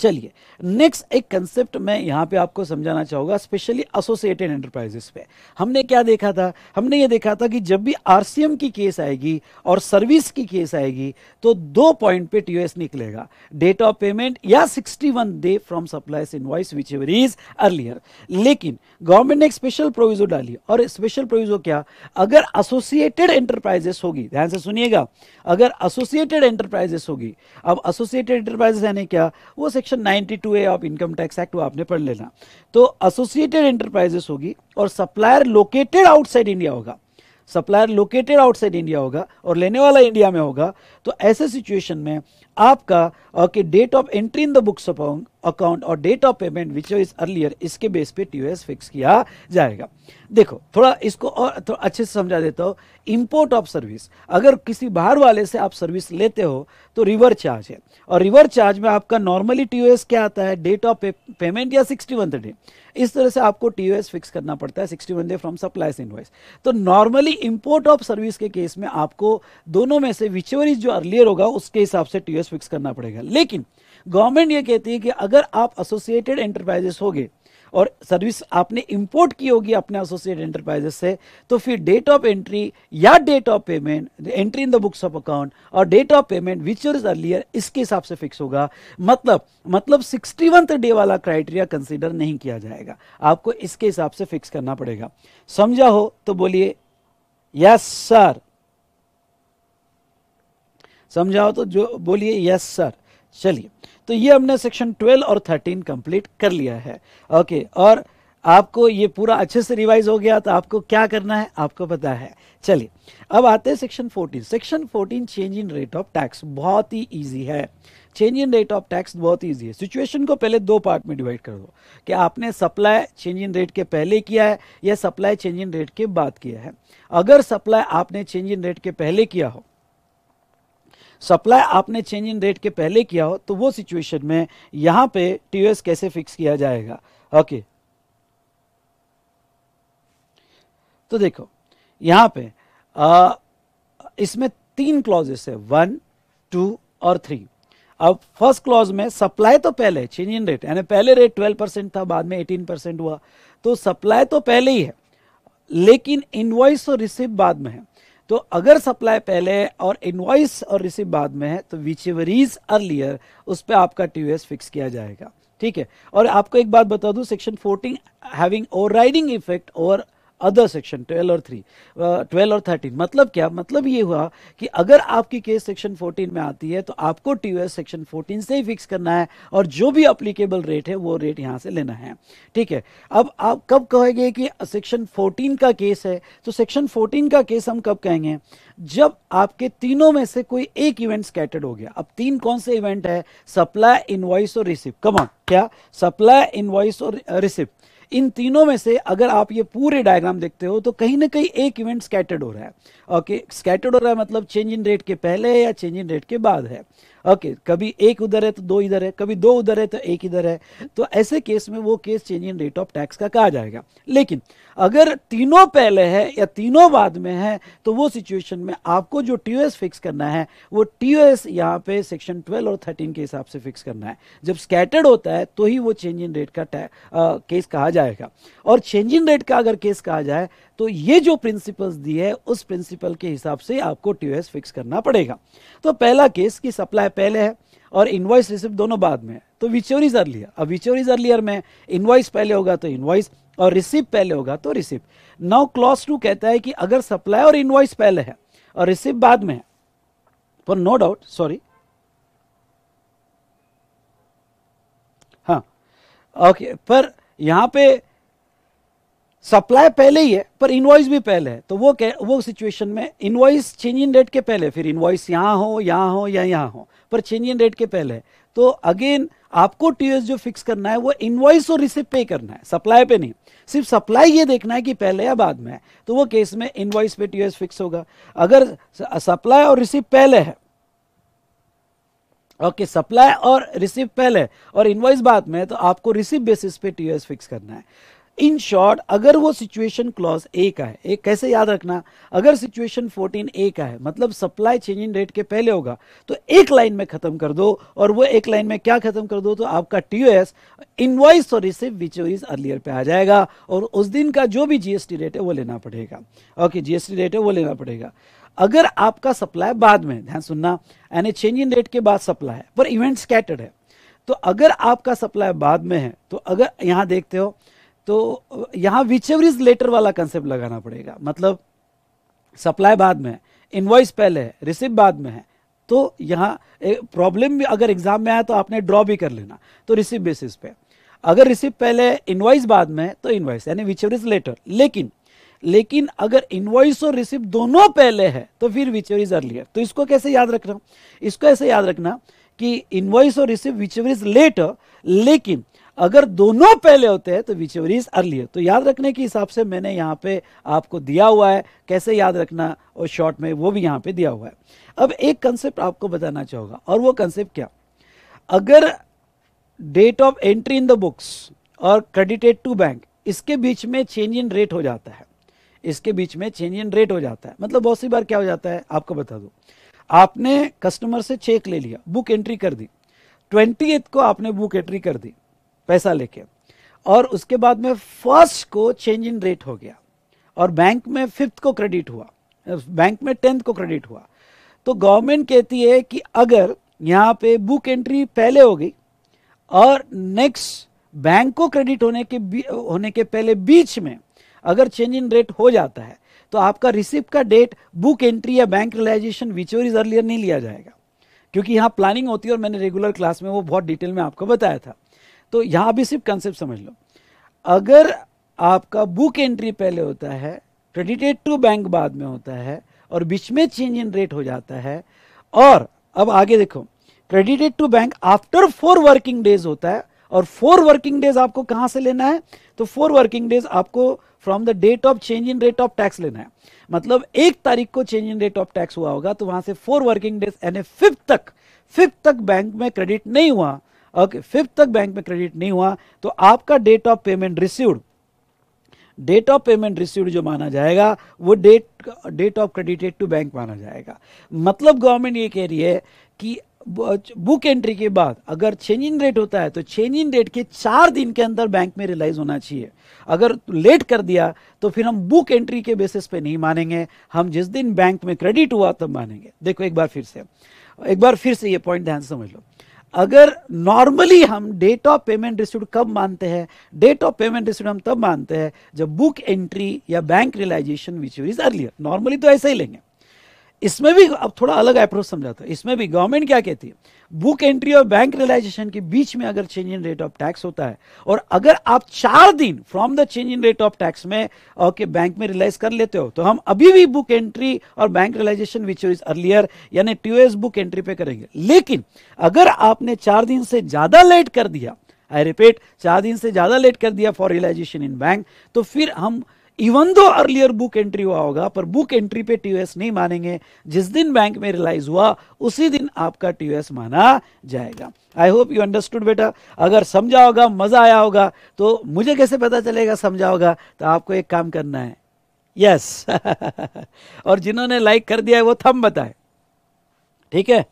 चलिए नेक्स्ट एक कंसेप्ट मैं यहाँ पे आपको समझाना चाहूँगा स्पेशली एसोसिएटेड एंटरप्राइजेस पे हमने क्या देखा था हमने ये देखा था कि जब भी आरसीएम की केस आएगी और सर्विस की केस आएगी तो दो पॉइंट पे टी निकलेगा डेट ऑफ पेमेंट या 61 day from supplies voice whichever is earlier लेकिन गवर्नमेंट ने एक स्पेशल प्रोविजो डाली और स्पेशल प्रोविजो क्या अगर एसोसिएटेड एंटरप्राइजेस होगी ध्यान से सुनिएगा अगर एसोसिएटेड एंटरप्राइजेस होगी अब एसोसिएटेड एंटरप्राइजेस यानी क्या वो section 92 A of income tax act वो आपने पढ़ लेना तो एसोसिएटेड एंटरप्राइजेस होगी और सप्लायर लोकेटेड आउटसाइड इंडिया होगा सप्लायर लोकेटेड आउटसाइड इंडिया होगा और लेने वाला इंडिया में होगा तो ऐसे सिचुएशन में आपका okay date of entry in the books account और date of payment which is earlier इसके बेस पे टीओएस फिक्स किया जाएगा देखो थोड़ा इसको और थोड़ा अच्छे से समझा देता हूँ इम्पोर्ट ऑफ सर्विस अगर किसी बाहर वाले से आप सर्विस लेते हो तो रिवर चार्ज है और रिवर चार्ज में आपका नॉर्मली टीओएस क्या आता है डेट ऑफ पेमेंट या सिक्सटी वन डे इस तरह से आपको टीओएस फिक्स करना पड़ता है sixty day from supplies invoice तो नॉर्मली इम्पोर्ट ऑफ सर्विस के केस में आपको दोनों में से विचवर इज जो अर्लियर होगा उसके हिसाब से टीएस फिक्स करना पड़ेगा लेकिन गवर्नमेंट ये कहती है कि अगर आप एसोसिएटेड एंटरप्राइजेस हो और सर्विस आपने इंपोर्ट की होगी अपने एसोसिएट एंटरप्राइजेस से तो फिर डेट ऑफ एंट्री या date of payment entry in the books of account और date of payment which is earlier इसके हिसाब से फिक्स होगा मतलब मतलब सिक्सटी डे वाला क्राइटेरिया कंसीडर नहीं किया जाएगा आपको इसके हिसाब से फिक्स करना पड़ेगा समझा हो तो बोलिए यस सर समझाओ तो जो बोलिए यस सर चलिए तो ये हमने सेक्शन 12 और 13 कंप्लीट कर लिया है ओके और आपको ये पूरा अच्छे से रिवाइज हो गया तो आपको क्या करना है आपको पता है चलिए अब आते हैं section 14 section 14 change in rate of tax बहुत ही इजी है change in rate of tax बहुत ईजी है सिचुएशन को पहले दो पार्ट में डिवाइड कर दो कि आपने सप्लाई चेंज इन रेट के पहले किया है या सप्लाई चेंज इन रेट के बाद किया है अगर सप्लाई आपने चेंज इन रेट के पहले किया हो सप्लाई आपने चेंज इन रेट के पहले किया हो तो वो सिचुएशन में यहां पे टीओएस कैसे फिक्स किया जाएगा ओके तो देखो यहां पे आ, इसमें तीन क्लॉजेस है वन टू और थ्री अब फर्स्ट क्लॉज में सप्लाई तो पहले चेंज इन रेट यानी पहले रेट ट्वेल्व परसेंट था बाद में एटीन परसेंट हुआ तो सप्लाई तो पहले ही है लेकिन इनवॉइस और रिसिप्ट बाद में है तो अगर सप्लाई पहले और इनवाइस और रिसीव बाद में है तो विच एवर इज अर्लियर उस पर आपका टीवीएस फिक्स किया जाएगा ठीक है और आपको एक बात बता दूं section 14 having overriding effect over other section twelve और थ्री ट्वेल्व और थर्टीन मतलब क्या मतलब ये हुआ कि अगर आपकी केस सेक्शन फोर्टीन में आती है तो आपको टी सेक्शन फोर्टीन से ही फिक्स करना है और जो भी अप्लीकेबल रेट है वो रेट यहाँ से लेना है ठीक है अब आप कब कहेंगे कि सेक्शन फोर्टीन का केस है तो सेक्शन फोर्टीन का केस हम कब कहेंगे जब आपके तीनों में से कोई एक इवेंट स्कैटर्ड हो गया अब तीन कौन से इवेंट है सप्लाई इनवॉइस और रिसिप्ट कमा क्या सप्लाई इनवॉइस और रिसिप्ट इन तीनों में से अगर आप ये पूरे डायग्राम देखते हो तो कहीं ना कहीं एक इवेंट स्कैटर्ड हो रहा है ओके स्कैटर्ड हो रहा है मतलब चेंज इन रेट के पहले है या चेंज इन रेट के बाद है ओके okay, कभी एक उधर है तो दो इधर है कभी दो उधर है तो एक इधर है तो ऐसे केस में वो case change in rate of tax का कहा जाएगा लेकिन अगर तीनों पहले है या तीनों बाद में है तो वो सिचुएशन में आपको जो टी फिक्स करना है वो टी ओ एस यहाँ पे सेक्शन 12 और 13 के हिसाब से फिक्स करना है जब स्कैटर्ड होता है तो ही वो चेंज इन रेट का आ, केस कहा जाएगा जाएगा और चेंज इन रेट का अगर केस कहा जाए तो ये जो प्रिंसिपल्स दी है उस प्रिंसिपल के हिसाब से आपको टीओएस फिक्स करना पड़ेगा तो पहला केस की सप्लाई पहले है और इन्वाइस रिसिप्ट दोनों बाद में है तो विचोर इज अर्लियर अब विचोर इज अर्लियर में इन्वाइस पहले होगा तो इन्वाइस और रिसिप्ट पहले होगा तो रिसिप्ट नाउ क्लॉस टू कहता है कि अगर सप्लाई और इन्वाइस पहले है और रिसिप्ट बाद में है for no doubt sorry okay okay, पर यहां पे सप्लाई पहले ही है पर इनवॉइस भी पहले है तो वो कह, वो सिचुएशन में इनवॉइस चेंज इन रेट के पहले फिर इनवॉइस यहां हो यहां हो या यहां हो पर चेंज इन रेट के पहले तो अगेन आपको टीएस जो फिक्स करना है वो इनवॉइस और रिसिप्ट पे करना है सप्लाई पे नहीं सिर्फ सप्लाई ये देखना है कि पहले या बाद में है तो वो केस में इनवॉइस पे टीएस फिक्स होगा अगर सप्लाई और रिसिप्ट पहले है ओके सप्लाई और रिसीव पहले और इनवॉइस बाद में तो आपको रिसीव बेसिस पे टी फिक्स करना है इन शॉर्ट अगर वो सिचुएशन क्लॉज ए का है एक कैसे याद रखना अगर सिचुएशन 14 ए का है मतलब सप्लाई चेंज इन रेट के पहले होगा तो एक लाइन में खत्म कर दो और वो एक लाइन में क्या खत्म कर दो तो आपका टीओएस इनवॉइस और रिसिव विच इज अर्लियर पे आ जाएगा और उस दिन का जो भी जीएसटी रेट है वो लेना पड़ेगा ओके जीएसटी रेट है वो लेना पड़ेगा अगर आपका सप्लाई बाद में ध्यान सुनना यानी चेंज इन रेट के बाद सप्लाई है पर इवेंट स्कैटर्ड है तो अगर आपका सप्लाई बाद में है तो अगर यहां देखते हो तो यहां विच एवर इज लेटर वाला कंसेप्ट लगाना पड़ेगा मतलब सप्लाई बाद में है इन्वॉइस पहले है रिसिप बाद में है तो यहां प्रॉब्लम भी अगर एग्जाम में आया तो आपने ड्रॉ भी कर लेना तो रिसिप बेसिस पे अगर रिसिप पहले इनवाइस बाद में तो इनवाइस यानी विच एवर इज लेटर लेकिन लेकिन अगर इनवॉइस और रिसिप्ट दोनों पहले है तो फिर विच इज अर्लियर तो इसको कैसे याद रखना इसको ऐसे याद रखना कि इनवॉइस और रिसिप्ट विच इज लेट लेकिन अगर दोनों पहले होते हैं तो विच इज अर्लियर तो याद रखने के हिसाब से मैंने यहाँ पे आपको दिया हुआ है कैसे याद रखना और शॉर्ट में वो भी यहाँ पे दिया हुआ है अब एक कंसेप्ट आपको बताना चाहूँगा और वो कंसेप्ट क्या अगर date of entry in the books और क्रेडिटेड टू बैंक इसके बीच में चेंज इन रेट हो जाता है इसके बीच में चेंज इन रेट हो जाता है मतलब बहुत सी बार क्या हो जाता है आपको बता दो आपने कस्टमर से चेक ले लिया बुक एंट्री कर दी ट्वेंटी को आपने बुक एंट्री कर दी पैसा लेके और उसके बाद में फर्स्ट को चेंज इन रेट हो गया और बैंक में फिफ्थ को क्रेडिट हुआ बैंक में टेंथ को क्रेडिट हुआ तो गवर्नमेंट कहती है कि अगर यहाँ पे बुक एंट्री पहले हो गई और नेक्स्ट बैंक को क्रेडिट होने के होने के पहले बीच में अगर चेंज इन रेट हो जाता है तो आपका रिसिप्ट का डेट बुक एंट्री या bank realisation whichever is earlier नहीं लिया जाएगा क्योंकि यहाँ प्लानिंग होती है और मैंने रेगुलर क्लास में वो बहुत डिटेल में आपको बताया था तो यहाँ भी सिर्फ कंसेप्ट समझ लो अगर आपका बुक एंट्री पहले होता है क्रेडिटेड टू बैंक बाद में होता है और बीच में चेंज इन रेट हो जाता है और अब आगे देखो credited to bank after four working days होता है और फोर वर्किंग डेज आपको कहां से लेना है तो फोर वर्किंग डेज आपको from the date of change in rate of tax लेना है मतलब एक तारीख को change in rate of tax हुआ होगा तो वहां से फोर वर्किंग डेज यानी फिफ्थ तक फिफ्थ तक बैंक में क्रेडिट नहीं हुआ ओके फिफ्थ तक बैंक में क्रेडिट नहीं हुआ तो आपका date of payment received date of payment received जो माना जाएगा वो date date of credited to bank माना जाएगा मतलब गवर्नमेंट ये कह रही है कि बुक एंट्री के बाद अगर चेंज इन रेट होता है तो चेंज इन रेट के चार दिन के अंदर बैंक में रिलाइज होना चाहिए अगर लेट कर दिया तो फिर हम बुक एंट्री के बेसिस पे नहीं मानेंगे हम जिस दिन बैंक में क्रेडिट हुआ तब मानेंगे देखो एक बार फिर से एक बार फिर से ये पॉइंट ध्यान समझ लो अगर नॉर्मली हम डेट ऑफ पेमेंट रिसीव कब मानते हैं डेट ऑफ पेमेंट रिसीव हम तब मानते हैं जब बुक एंट्री या bank realisation which is earlier normally तो ऐसा ही लेंगे इसमें भी अब थोड़ा अलग अप्रोच समझाता है इसमें भी गवर्नमेंट क्या कहती है बुक एंट्री और बैंक रियलाइजेशन के बीच में अगर change in rate of tax होता है और अगर आप चार दिन from the change in rate of tax में ओके uh, बैंक में रियलाइज कर लेते हो तो हम अभी भी बुक एंट्री और bank realisation which is earlier यानी टीओएस बुक एंट्री पे करेंगे लेकिन अगर आपने चार दिन से ज्यादा लेट कर दिया आई रिपीट चार दिन से ज्यादा लेट कर दिया फॉर रियलाइजेशन इन बैंक तो फिर हम even though earlier book entry हुआ होगा पर बुक एंट्री पे टीओएस नहीं मानेंगे जिस दिन बैंक में रिलाइज हुआ उसी दिन आपका टीओएस माना जाएगा आई होप यू अंडरस्टूड बेटा अगर समझा होगा मजा आया होगा तो मुझे कैसे पता चलेगा समझा होगा तो आपको एक काम करना है यस yes. और जिन्होंने लाइक कर दिया है वो थम बताए ठीक है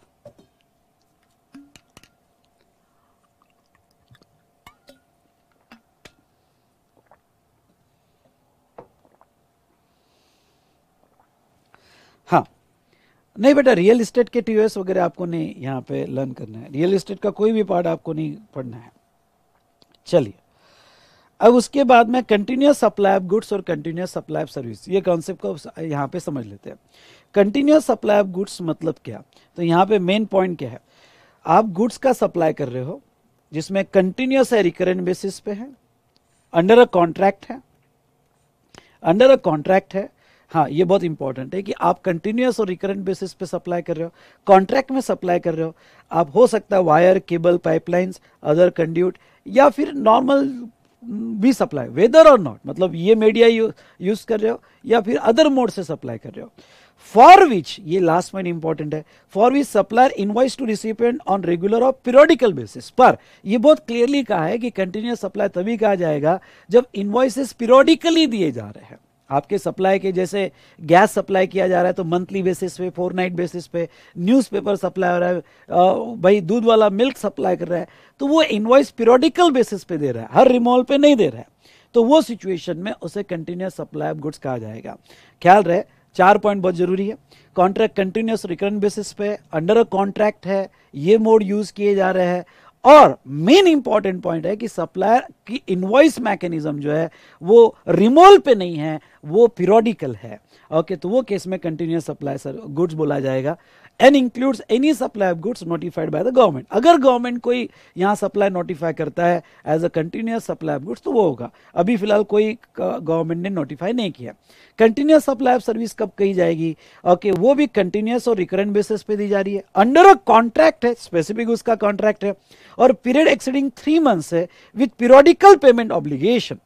नहीं बेटा रियल इस्टेट के टी वगैरह आपको नहीं यहाँ पे लर्न करना है रियल इस्टेट का कोई भी पार्ट आपको नहीं पढ़ना है चलिए अब उसके बाद में कंटिन्यूस सप्लाई ऑफ गुड्स और कंटिन्यूस सप्लाई ऑफ सर्विस ये कॉन्सेप्ट को यहाँ पे समझ लेते हैं कंटिन्यूस सप्लाई ऑफ गुड्स मतलब क्या तो यहाँ पे मेन पॉइंट क्या है आप गुड्स का सप्लाई कर रहे हो जिसमें कंटिन्यूस है रिकरेंट बेसिस पे है अंडर अ कॉन्ट्रैक्ट है अंडर अ कॉन्ट्रैक्ट है हाँ ये बहुत इंपॉर्टेंट है कि आप कंटिन्यूस और रिकरेंट बेसिस पे सप्लाई कर रहे हो कॉन्ट्रैक्ट में सप्लाई कर रहे हो आप हो सकता है wire cable pipelines other conduit या फिर नॉर्मल mm, भी सप्लाई वेदर और नॉट मतलब ये मीडिया यूज कर रहे हो या फिर अदर मोड से सप्लाई कर रहे हो फॉर विच ये लास्ट पॉइंट इंपॉर्टेंट है for which supplier invoice to recipient on regular और पीरियडिकल बेसिस पर ये बहुत क्लियरली कहा है कि कंटिन्यूस सप्लाई तभी कहा जाएगा जब इनवाइसेस पीरियडिकली दिए जा रहे हैं आपके सप्लाई के जैसे गैस सप्लाई किया जा रहा है तो मंथली बेसिस पे फोर नाइट बेसिस पे न्यूज़पेपर सप्लाई हो रहा है भाई दूध वाला मिल्क सप्लाई कर रहा है तो वो इन्वाइस पीरियडिकल बेसिस पे दे रहा है हर रिमॉल पे नहीं दे रहा है तो वो सिचुएशन में उसे कंटिन्यूस सप्लाई ऑफ गुड्स कहा जाएगा ख्याल रहे चार पॉइंट बहुत जरूरी है कॉन्ट्रैक्ट कंटिन्यूस रिकरेंट बेसिस पे अंडर अ कॉन्ट्रैक्ट है ये मोड यूज़ किए जा रहे हैं और मेन इंपॉर्टेंट पॉइंट है कि सप्लायर की इनवॉइस मैकेनिज्म जो है वो रिमोल पे नहीं है वो पीरियोडिकल है ओके okay, तो वो केस में कंटिन्यूस सप्लाई सर गुड्स बोला जाएगा and includes any supply of goods notified by the government अगर गवर्नमेंट कोई यहाँ सप्लाई नोटिफाई करता है as a continuous supply of goods तो वो होगा अभी फिलहाल कोई गवर्नमेंट ने नोटिफाई नहीं किया कंटिन्यूस सप्लाई ऑफ सर्विस कब कही जाएगी ओके okay, वो भी कंटिन्यूस और रिकरेंट बेसिस पे दी जा रही है अंडर अ कॉन्ट्रैक्ट है स्पेसिफिक उसका कॉन्ट्रैक्ट है और पीरियड एक्सीडिंग थ्री मंथ्स है with periodical payment obligation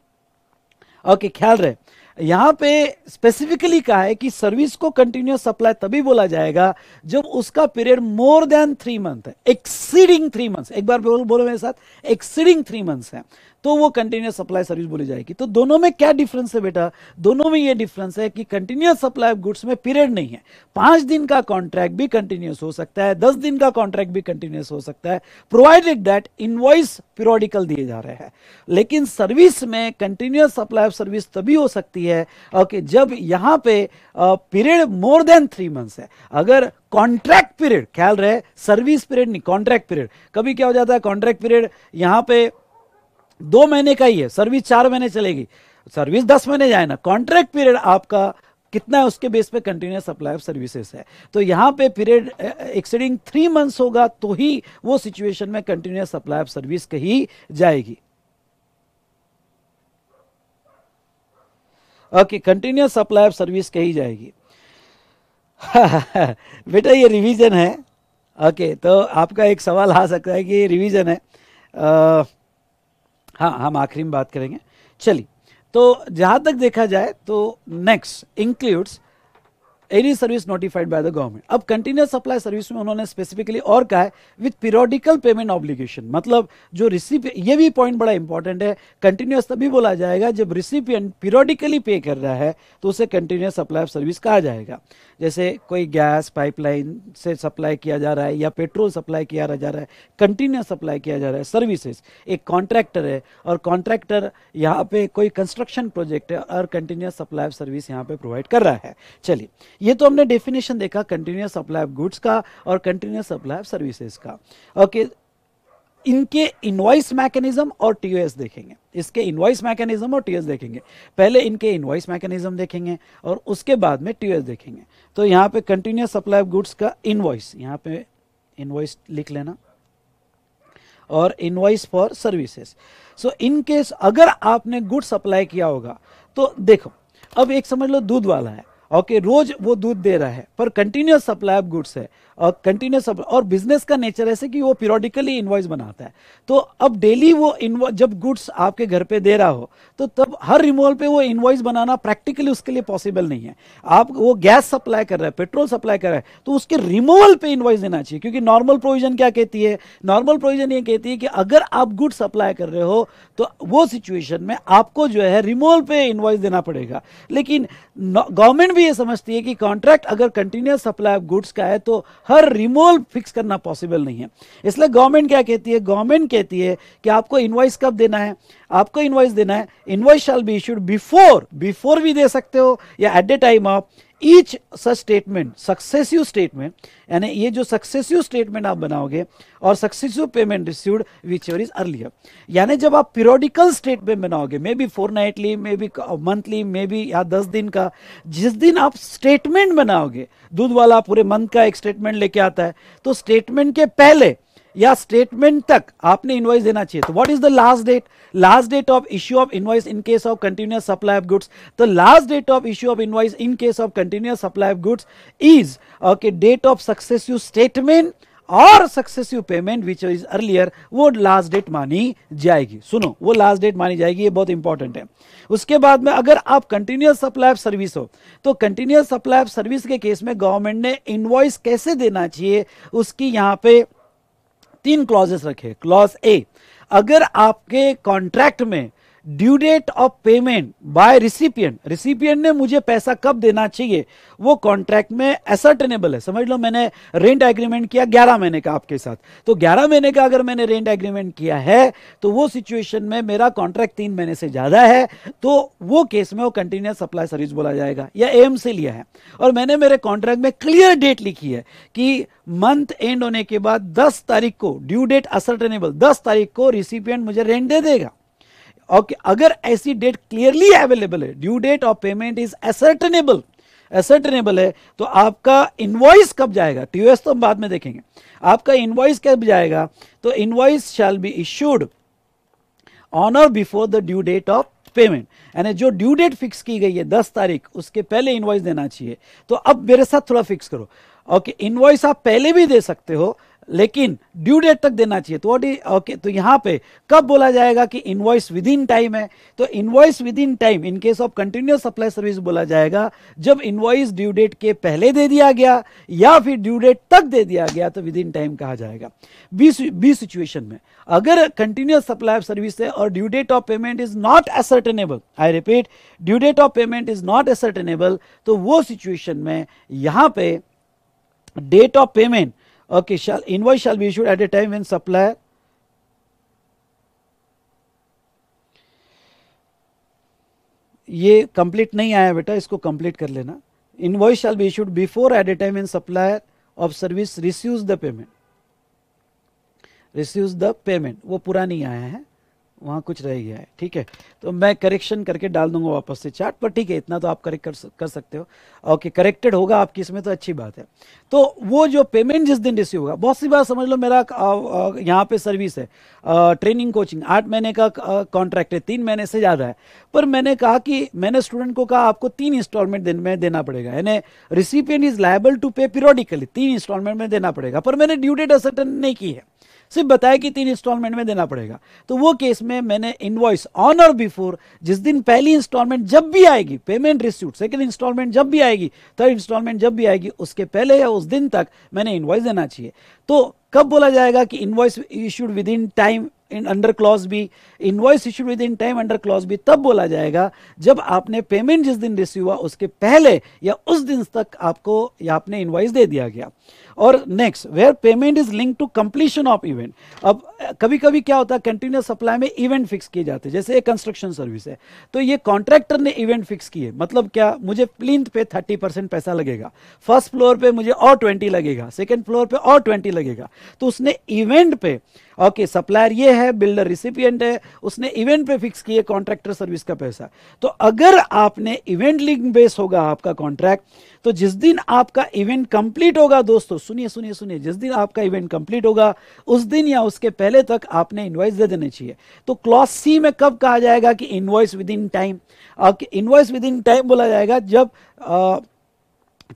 okay ख्याल रहे यहां पे स्पेसिफिकली कहा है कि सर्विस को कंटिन्यूस सप्लाई तभी बोला जाएगा जब उसका period more than three month है एक्सीडिंग थ्री मंथ एक बार बोलो मेरे साथ एक्सीडिंग थ्री मंथ है तो वो कंटिन्यूस सप्लाई सर्विस बोली जाएगी तो दोनों में क्या डिफरेंस है बेटा दोनों में ये डिफरेंस है कि कंटिन्यूस सप्लाई ऑफ गुड्स में पीरियड नहीं है पांच दिन का कॉन्ट्रैक्ट भी कंटिन्यूस हो सकता है दस दिन का कॉन्ट्रैक्ट भी कंटिन्यूस हो सकता है प्रोवाइडेड दैट इनवॉइस पीरियोडिकल दिए जा रहे हैं लेकिन सर्विस में कंटिन्यूस सप्लाई ऑफ सर्विस तभी हो सकती है ओके जब यहाँ पे period more than three months है अगर कॉन्ट्रैक्ट पीरियड ख्याल रहे सर्विस पीरियड नहीं कॉन्ट्रैक्ट पीरियड कभी क्या हो जाता है कॉन्ट्रैक्ट पीरियड यहाँ पे दो महीने का ही है सर्विस चार महीने चलेगी सर्विस दस महीने जाए ना कॉन्ट्रैक्ट पीरियड आपका कितना है उसके बेस पे कंटिन्यूस सप्लाई ऑफ सर्विसेज है तो यहाँ पे पीरियड एक्सीडिंग थ्री मंथ्स होगा तो ही वो सिचुएशन में कंटिन्यूस सप्लाई ऑफ सर्विस कही जाएगी okay continuous supply of service कही जाएगी बेटा ये रिवीजन है ओके okay, तो आपका एक सवाल आ सकता है कि रिवीजन है आ, हाँ हम आखिरी में बात करेंगे चलिए तो जहां तक देखा जाए तो next includes any service notified by the government अब कंटिन्यूस सप्लाई सर्विस में उन्होंने स्पेसिफिकली और कहा है विथ पीरियोडिकल पेमेंट ऑब्लिगेशन मतलब जो रिसिप ये भी पॉइंट बड़ा इंपॉर्टेंट है कंटिन्यूस तभी बोला जाएगा जब रिसिपियंट पीरियोडिकली पे कर रहा है तो उसे कंटिन्यूस सप्लाई ऑफ सर्विस कहा जाएगा जैसे कोई गैस पाइपलाइन से सप्लाई किया जा रहा है या पेट्रोल सप्लाई किया जा रहा है कंटिन्यूस सप्लाई किया जा रहा है सर्विसेज एक कॉन्ट्रैक्टर है और कॉन्ट्रैक्टर यहाँ पे कोई कंस्ट्रक्शन प्रोजेक्ट है और कंटिन्यूस सप्लाई ऑफ सर्विस यहाँ पे प्रोवाइड कर रहा है चलिए ये तो हमने डेफिनेशन देखा कंटिन्यूस सप्लाई ऑफ गुड्स का और कंटिन्यूस सप्लाई ऑफ सर्विसेज का ओके okay, इनके इनवाइस मैकेनिज्म और टीओएस देखेंगे इसके इनवाइस मैकेनिज्म और टीओएस देखेंगे पहले इनके इनवाइस मैकेनिज्म देखेंगे और उसके बाद में टीओएस देखेंगे तो यहाँ पे कंटिन्यूस सप्लाई ऑफ गुड्स का इनवॉइस यहाँ पे इनवाइस लिख लेना और invoice for services so in case अगर आपने गुड सप्लाई किया होगा तो देखो अब एक समझ लो दूध वाला है ओके रोज वो दूध दे रहा है पर कंटिन्यूस सप्लाई ऑफ गुड्स है और कंटिन्यूस और बिजनेस का नेचर ऐसे कि वो पीरियडिकली इन्वॉइस बनाता है तो अब डेली वो जब गुड्स आपके घर पे दे रहा हो तो तब हर रिमोल पे वो इन्वॉइस बनाना प्रैक्टिकली उसके लिए पॉसिबल नहीं है आप वो गैस सप्लाई कर रहा है पेट्रोल सप्लाई कर रहा है तो उसके रिमोल पे इन्वॉइस देना चाहिए क्योंकि नॉर्मल प्रोविजन क्या कहती है नॉर्मल प्रोविजन ये कहती है कि अगर आप गुड्स सप्लाई कर रहे हो तो वो सिचुएशन में आपको जो है रिमोल पे इन्वॉइस देना पड़ेगा लेकिन गवर्नमेंट भी ये समझती है कि कॉन्ट्रैक्ट अगर कंटिन्यूस सप्लाई ऑफ गुड्स का है तो हर रिमोल फिक्स करना पॉसिबल नहीं है इसलिए गवर्नमेंट क्या कहती है गवर्नमेंट कहती है कि आपको इन्वाइस कब देना है आपको इन्वाइस देना है invoice shall be issued before before भी दे सकते हो या at the time of each such statement successive statement यानी ये जो सक्सेसिव स्टेटमेंट आप बनाओगे और successive payment received whichever is earlier यानी जब आप पीरियोडिकल स्टेटमेंट बनाओगे maybe fortnightly maybe monthly maybe या दस दिन का जिस दिन आप स्टेटमेंट बनाओगे दूध वाला पूरे मंथ का एक स्टेटमेंट लेके आता है तो स्टेटमेंट के पहले या स्टेटमेंट तक आपने इन्वाइस देना चाहिए तो what is the last date last date of issue of invoice in case of continuous supply of goods तो last date of issue of invoice in case of continuous supply of goods is okay date of successive statement और successive payment which is earlier वो last date मानी जाएगी सुनो वो last date मानी जाएगी ये बहुत इंपॉर्टेंट है उसके बाद में अगर आप कंटिन्यूस सप्लाई ऑफ सर्विस हो तो कंटिन्यूस सप्लाई ऑफ सर्विस के केस में गवर्नमेंट ने इन्वॉइस कैसे देना चाहिए उसकी यहाँ पे तीन क्लॉजेस रखे क्लॉज ए अगर आपके कॉन्ट्रैक्ट में due date of payment by recipient recipient ने मुझे पैसा कब देना चाहिए वो कॉन्ट्रैक्ट में असर्टेनेबल है समझ लो मैंने रेंट एग्रीमेंट किया 11 महीने का आपके साथ तो 11 महीने का अगर मैंने रेंट एग्रीमेंट किया है तो वो सिचुएशन में मेरा कॉन्ट्रैक्ट तीन महीने से ज़्यादा है तो वो केस में वो कंटिन्यूस सप्लाई सर्विस बोला जाएगा या एम से लिया है और मैंने मेरे कॉन्ट्रैक्ट में क्लियर डेट लिखी है कि मंथ एंड होने के बाद दस तारीख को ड्यू डेट असर्टेनेबल दस तारीख को रिसिपियंट मुझे रेंट दे देगा ओके okay, अगर ऐसी डेट क्लियरली अवेलेबल है due date of payment is ascertainable ascertainable है तो आपका इनवॉइस कब जाएगा टीओएस तो हम बाद में देखेंगे आपका इनवॉइस कब जाएगा तो invoice shall be issued on or before the due date of payment यानी जो ड्यू डेट फिक्स की गई है दस तारीख उसके पहले इन्वॉइस देना चाहिए तो अब मेरे साथ थोड़ा फिक्स करो ओके okay, इनवॉइस आप पहले भी दे सकते हो लेकिन ड्यू डेट तक देना चाहिए तो ओके okay, तो यहाँ पे कब बोला जाएगा कि इनवॉइस विद इन टाइम है तो invoice within time in case of continuous supply service बोला जाएगा जब इनवॉइस ड्यू डेट के पहले दे दिया गया या फिर ड्यू डेट तक दे दिया गया तो विद इन टाइम कहा जाएगा बी बी सिचुएशन में अगर कंटिन्यूस सप्लाई ऑफ सर्विस है और due date of payment is not ascertainable I repeat due date of payment is not ascertainable तो वो सिचुएशन में यहां पर date of payment Okay, shall invoice shall be issued at a time when supplier ये complete नहीं आया बेटा इसको कंप्लीट कर लेना invoice shall be issued before at a time in supplier of service receives the payment receives the payment वो पूरा नहीं आया है वहाँ कुछ रह गया है ठीक है तो मैं करेक्शन करके डाल दूंगा वापस से चार्ट पर ठीक है इतना तो आप करेक्ट कर, कर सकते हो ओके करेक्टेड होगा आपकी इसमें तो अच्छी बात है तो वो जो पेमेंट जिस दिन रिसीव होगा बहुत सी बात समझ लो मेरा यहाँ पे सर्विस है आ, ट्रेनिंग कोचिंग आठ महीने का कॉन्ट्रैक्ट है तीन महीने से ज़्यादा है पर मैंने कहा कि मैंने स्टूडेंट को कहा आपको तीन इंस्टॉलमेंट दिन में देना पड़ेगा यानी recipient is liable to pay periodically तीन इंस्टॉलमेंट में देना पड़ेगा पर मैंने ड्यू डेट असटन नहीं की है सिर्फ बताया कि तीन इंस्टॉलमेंट में देना पड़ेगा तो वो केस में मैंने इनवॉइस ऑन और बिफोर जिस दिन पहली इंस्टॉलमेंट जब भी आएगी पेमेंट रिसीट सेकेंड इंस्टॉलमेंट जब भी आएगी थर्ड इंस्टॉलमेंट जब भी आएगी उसके पहले या उस दिन तक मैंने इन्वॉइस देना चाहिए तो कब बोला जाएगा कि invoice issued within time in under clause भी invoice issued within time under clause भी तब बोला जाएगा जब आपने पेमेंट जिस दिन रिसीव हुआ उसके पहले या उस दिन तक आपको या आपने इन्वॉइस दे दिया गया और next where payment is link to completion of event अब कभी कभी क्या होता है कंटिन्यूस सप्लाई में इवेंट फिक्स किए जाते हैं जैसे एक कंस्ट्रक्शन सर्विस है तो ये कॉन्ट्रैक्टर ने इवेंट फिक्स किए मतलब क्या मुझे प्लिंथ पे थर्टी परसेंट पैसा लगेगा फर्स्ट फ्लोर पे मुझे और ट्वेंटी लगेगा सेकेंड फ्लोर पे और ट्वेंटी लगेगा तो उसने इवेंट पे ओके okay, सप्लायर ये है बिल्डर रिसिपियंट है उसने इवेंट पे फिक्स किए कॉन्ट्रैक्टर सर्विस का पैसा तो अगर आपने इवेंट लिंक बेस होगा आपका कॉन्ट्रैक्ट तो जिस दिन आपका इवेंट कंप्लीट होगा दोस्तों सुनिए सुनिए सुनिए जिस दिन आपका इवेंट कंप्लीट होगा उस दिन या उसके पहले तक आपने इन्वाइस दे देने चाहिए तो क्लॉस सी में कब कहा जाएगा कि invoice within time invoice within time बोला जाएगा जब ah,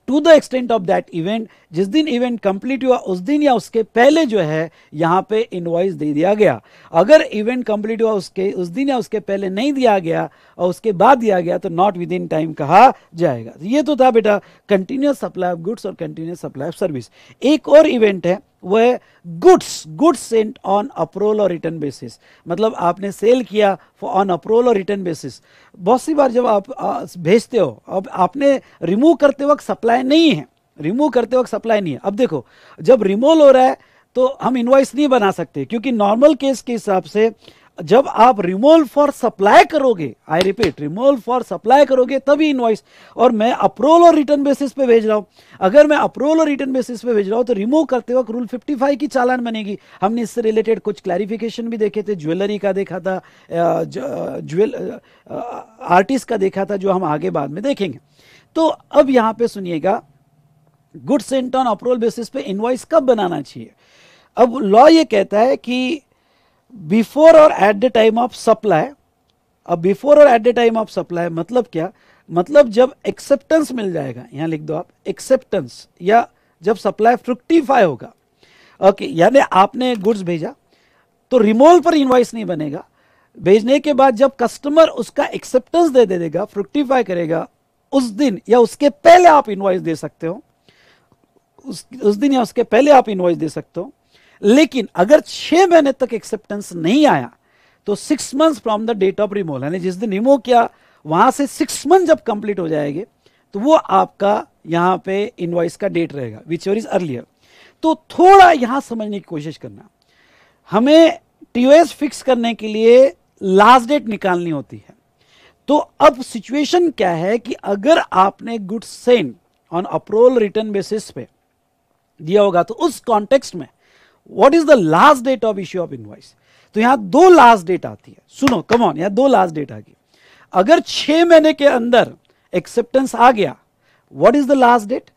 to the extent of that event जिस दिन इवेंट कंप्लीट हुआ उस दिन या उसके पहले जो है यहाँ पे इनवॉइस दे दिया गया अगर इवेंट कंप्लीट हुआ उसके उस दिन या उसके पहले नहीं दिया गया और उसके बाद दिया गया तो नॉट विद इन टाइम कहा जाएगा ये तो था बेटा कंटिन्यूस सप्लाई ऑफ गुड्स और कंटिन्यूस सप्लाई ऑफ सर्विस एक और इवेंट है वह goods goods sent on approval और रिटर्न बेसिस मतलब आपने सेल किया फॉर ऑन अप्रोल और रिटर्न बेसिस बहुत सी बार जब आप भेजते हो अब आपने रिमूव करते वक्त सप्लाई नहीं है रिमूव करते वक्त सप्लाई नहीं है अब देखो जब रिमूवल हो रहा है तो हम इन्वाइस नहीं बना सकते क्योंकि नॉर्मल केस के हिसाब से जब आप रिमोल फॉर सप्लाई करोगे I repeat removal for supply करोगे तभी इनवॉइस और मैं अप्रोल और रिटर्न बेसिस पे भेज रहा हूं अगर मैं अप्रोल और रिटर्न बेसिस पे भेज रहा हूं तो रिमूव करते वक्त रूल 55 की चालान बनेगी हमने इससे रिलेटेड कुछ क्लैरिफिकेशन भी देखे थे ज्वेलरी का देखा था ज्वेल आर्टिस्ट का देखा था जो हम आगे बाद में देखेंगे तो अब यहां पर सुनिएगा goods and on approval basis पे इन्वॉइस कब बनाना चाहिए अब लॉ ये कहता है कि बिफोर और at the time of supply अब बिफोर और at the time of supply मतलब क्या मतलब जब एक्सेप्टेंस मिल जाएगा यहां लिख दो आप एक्सेप्टेंस या जब सप्लाई फ्रुक्टिफाई होगा ओके यानी आपने गुड्स भेजा तो रिमोल पर इन्वाइस नहीं बनेगा भेजने के बाद जब कस्टमर उसका एक्सेप्टेंस दे दे देगा फ्रुक्टिफाई करेगा उस दिन या उसके पहले आप इन्वाइस दे सकते हो उस उस दिन या उसके पहले आप इन्वाइस दे सकते हो लेकिन अगर छह महीने तक एक्सेप्टेंस नहीं आया तो six month from the date of removal यानी जिस दिन रिमूव किया वहां से सिक्स मंथ जब कंप्लीट हो जाएंगे तो वो आपका यहां पे इनवाइस का डेट रहेगा विच इज अर्लियर तो थोड़ा यहां समझने की कोशिश करना हमें टीओएस फिक्स करने के लिए लास्ट डेट निकालनी होती है तो अब सिचुएशन क्या है कि अगर आपने good sent on approval return basis पे दिया होगा तो उस कॉन्टेक्स्ट में what is the last date of issue of invoice तो यहां दो लास्ट डेट आती है सुनो कम ऑन यहां दो लास्ट डेट आ गई अगर छह महीने के अंदर एक्सेप्टेंस आ गया what is the last date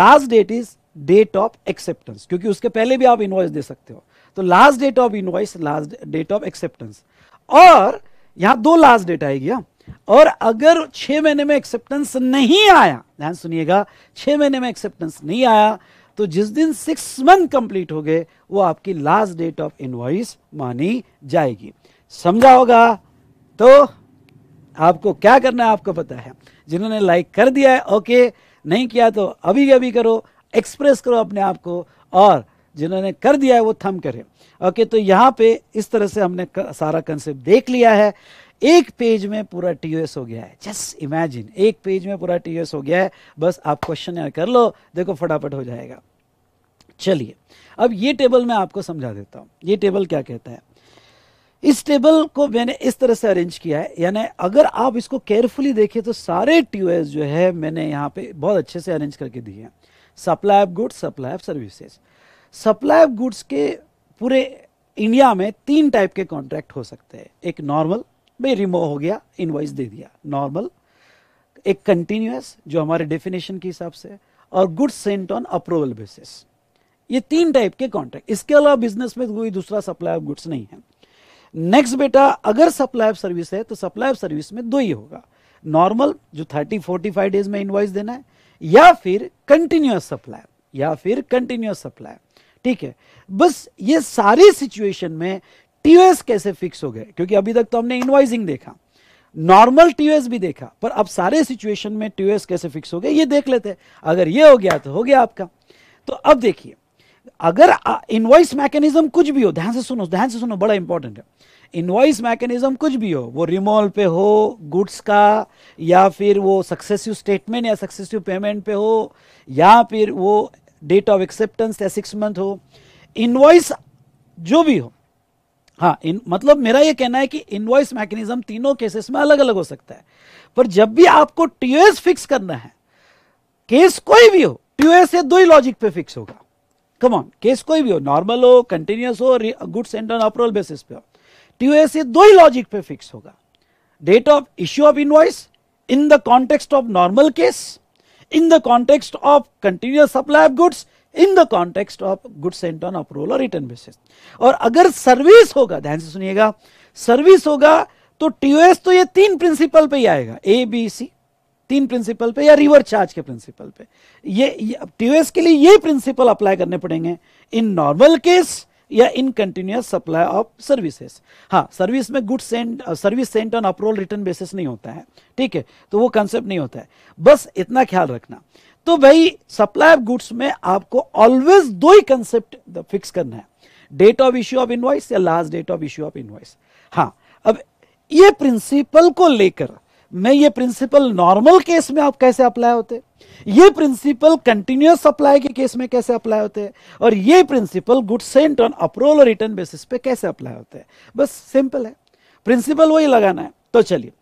last date is date of acceptance क्योंकि उसके पहले भी आप इनवॉइस दे सकते हो तो last date of invoice last date of acceptance और यहां दो लास्ट डेट आएगी हाँ। और अगर छह महीने में एक्सेप्टेंस नहीं आया ध्यान सुनिएगा छह महीने में एक्सेप्टेंस नहीं आया तो जिस दिन सिक्स मंथ कंप्लीट हो गए वो आपकी लास्ट डेट ऑफ इनवॉइस मानी जाएगी समझा होगा तो आपको क्या करना है आपको पता है जिन्होंने लाइक कर दिया है ओके नहीं किया तो अभी अभी करो एक्सप्रेस करो अपने आप को और जिन्होंने कर दिया है वो थम करें ओके तो यहाँ पे इस तरह से हमने सारा कंसेप्ट देख लिया है एक पेज में पूरा टीओएस हो गया है जस्ट इमेजिन एक पेज में पूरा टीओएस हो गया है बस आप क्वेश्चन कर लो देखो फटाफट हो जाएगा चलिए अब ये टेबल मैं आपको समझा देता हूं ये टेबल क्या कहता है इस टेबल को मैंने इस तरह से अरेंज किया है यानी अगर आप इसको केयरफुली देखें तो सारे टीओएस जो है मैंने यहां पे बहुत अच्छे से अरेंज करके दिए हैं supply of goods supply of services supply of goods के पूरे इंडिया में तीन टाइप के कॉन्ट्रैक्ट हो सकते हैं एक नॉर्मल भाई रिमूव हो गया इनवॉइस दे दिया नॉर्मल एक कंटिन्यूस जो हमारे डेफिनेशन के हिसाब से और good sent on approval basis ये तीन टाइप के कॉन्ट्रैक्ट इसके अलावा बिजनेस में कोई दूसरा सप्लाई ऑफ गुड्स नहीं है नेक्स्ट बेटा अगर सप्लाई ऑफ सर्विस है तो सप्लाई ऑफ सर्विस में दो ही होगा नॉर्मल जो 30 45 डेज में इनवॉइस देना है या फिर कंटिन्यूस सप्लाई या फिर कंटिन्यूस सप्लाई ठीक है बस ये सारी सिचुएशन में टीओएस कैसे फिक्स हो गए क्योंकि अभी तक तो हमने इनवाइजिंग देखा नॉर्मल टीओएस भी देखा पर अब सारे सिचुएशन में टीओएस कैसे फिक्स हो गए ये देख लेते हैं अगर ये हो गया तो हो गया आपका तो अब देखिए अगर इनवाइस मैकेनिज्म कुछ भी हो ध्यान से सुनो ध्यान से सुनो बड़ा इंपॉर्टेंट है इनवाइस मैकेनिज्म कुछ भी हो वो रिमोल पे हो गुड्स का या फिर वो सक्सेसिव स्टेटमेंट या सक्सेसिव पेमेंट पे हो या फिर वो डेट ऑफ एक्सेप्टेंस या सिक्स मंथ हो इनवाइस जो भी हो हाँ इन मतलब मेरा ये कहना है कि इनवॉइस मैकेनिज्म तीनों केसेस में अलग अलग हो सकता है पर जब भी आपको टीओएस फिक्स करना है केस कोई भी हो टीओएस ये दो ही लॉजिक पे फिक्स होगा कम ऑन केस कोई भी हो नॉर्मल हो कंटिन्यूस हो goods and on approval basis पे हो टीओएस ये दो ही लॉजिक पे फिक्स होगा date of issue of invoice in the context of normal case in the context of continuous supply of goods in the context of goods and on approval और return basis और अगर service होगा ध्यान से सुनिएगा service होगा तो TOS तो ये तीन प्रिंसिपल पे ही आएगा ए बी सी तीन प्रिंसिपल पे या रिवर्स चार्ज के प्रिंसिपल पे ये टीओएस के लिए ये प्रिंसिपल अप्लाई करने पड़ेंगे इन नॉर्मल केस या in continuous supply of services हाँ सर्विस में good sent service sent on approval return basis नहीं होता है ठीक है तो वो कंसेप्ट नहीं होता है बस इतना ख्याल रखना तो भाई सप्लाई ऑफ गुड्स में आपको ऑलवेज दो ही कंसेप्ट फिक्स करना है date of issue of invoice या last date of issue of invoice हाँ अब ये प्रिंसिपल को लेकर मैं ये प्रिंसिपल नॉर्मल केस में आप कैसे अप्लाई होते ये प्रिंसिपल कंटिन्यूस सप्लाई के केस में कैसे अप्लाई होते हैं और ये principle good sent on approval और रिटर्न बेसिस पे कैसे अप्लाई होते हैं बस सिंपल है प्रिंसिपल वही लगाना है तो चलिए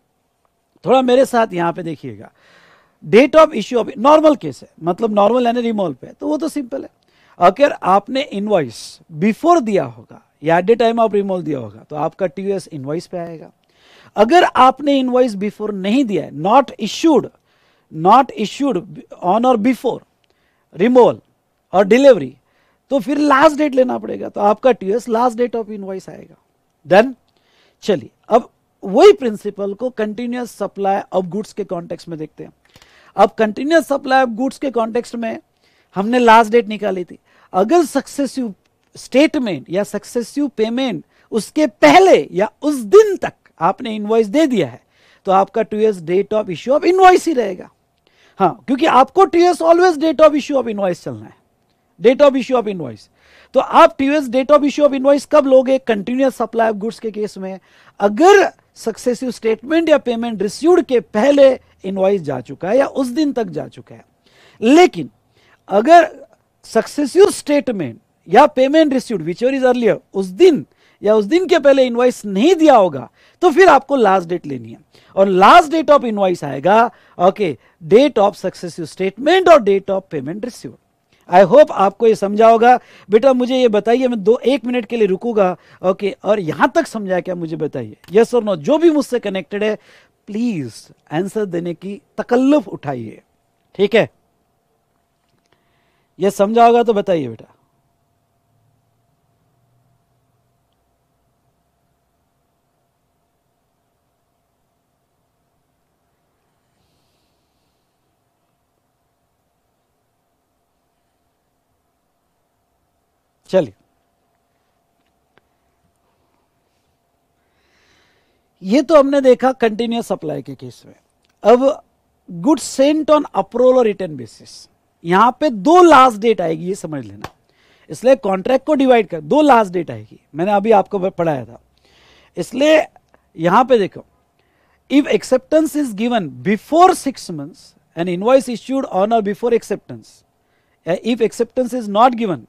थोड़ा मेरे साथ यहां पे देखिएगा date of issue of normal case है मतलब नॉर्मल यानी रिमोल पे तो वो तो सिंपल है अगर आपने इनवाइस बिफोर दिया होगा या at the time of removal दिया होगा तो आपका टी एस पे आएगा अगर आपने इनवाइस बिफोर नहीं दिया है not issued not issued on और बिफोर रिमोल और डिलीवरी तो फिर लास्ट डेट लेना पड़ेगा तो आपका T S last date of invoice आएगा देन चलिए अब वही प्रिंसिपल को कंटिन्यूस सप्लाई ऑफ गुड्स के कॉन्टेक्स्ट में देखते हैं अब कंटिन्यूस सप्लाई ऑफ गुड्स के कॉन्टेक्स्ट में हमने लास्ट डेट निकाली थी अगर सक्सेसिव स्टेटमेंट या सक्सेसिव पेमेंट उसके पहले या उस दिन तक आपने इन्वॉइस दे दिया है तो आपका two years date of issue of invoice ही रहेगा हाँ क्योंकि आपको two years always date of issue of invoice चलना है date of issue of invoice तो आप two years date of issue of invoice कब लोगे कंटिन्यूस सप्लाई ऑफ गुड्स के केस में अगर सक्सेसिव स्टेटमेंट या पेमेंट रिसीव्ड के पहले इनवाइस जा चुका है या उस दिन तक जा चुका है लेकिन अगर सक्सेसिव स्टेटमेंट या payment received which is earlier उस दिन या उस दिन के पहले इनवाइस नहीं दिया होगा तो फिर आपको लास्ट डेट लेनी है और लास्ट डेट ऑफ इनवाइस आएगा okay date of successive statement और date of payment received I hope आपको ये समझा होगा बेटा मुझे ये बताइए मैं दो एक मिनट के लिए रुकूंगा ओके और यहां तक समझा क्या मुझे बताइए यस और नो जो भी मुझसे कनेक्टेड है प्लीज आंसर देने की तकल्लुफ उठाइए ठीक है यह समझा होगा तो बताइए बेटा चलिए ये तो हमने देखा कंटिन्यूस सप्लाई के केस में अब गुड सेंट ऑन अप्रूवल और रिटर्न बेसिस यहां पे दो लास्ट डेट आएगी ये समझ लेना इसलिए कॉन्ट्रैक्ट को डिवाइड कर दो लास्ट डेट आएगी मैंने अभी आपको पढ़ाया था इसलिए यहां पे देखो if acceptance is given before six months an invoice issued on और before acceptance if acceptance is not given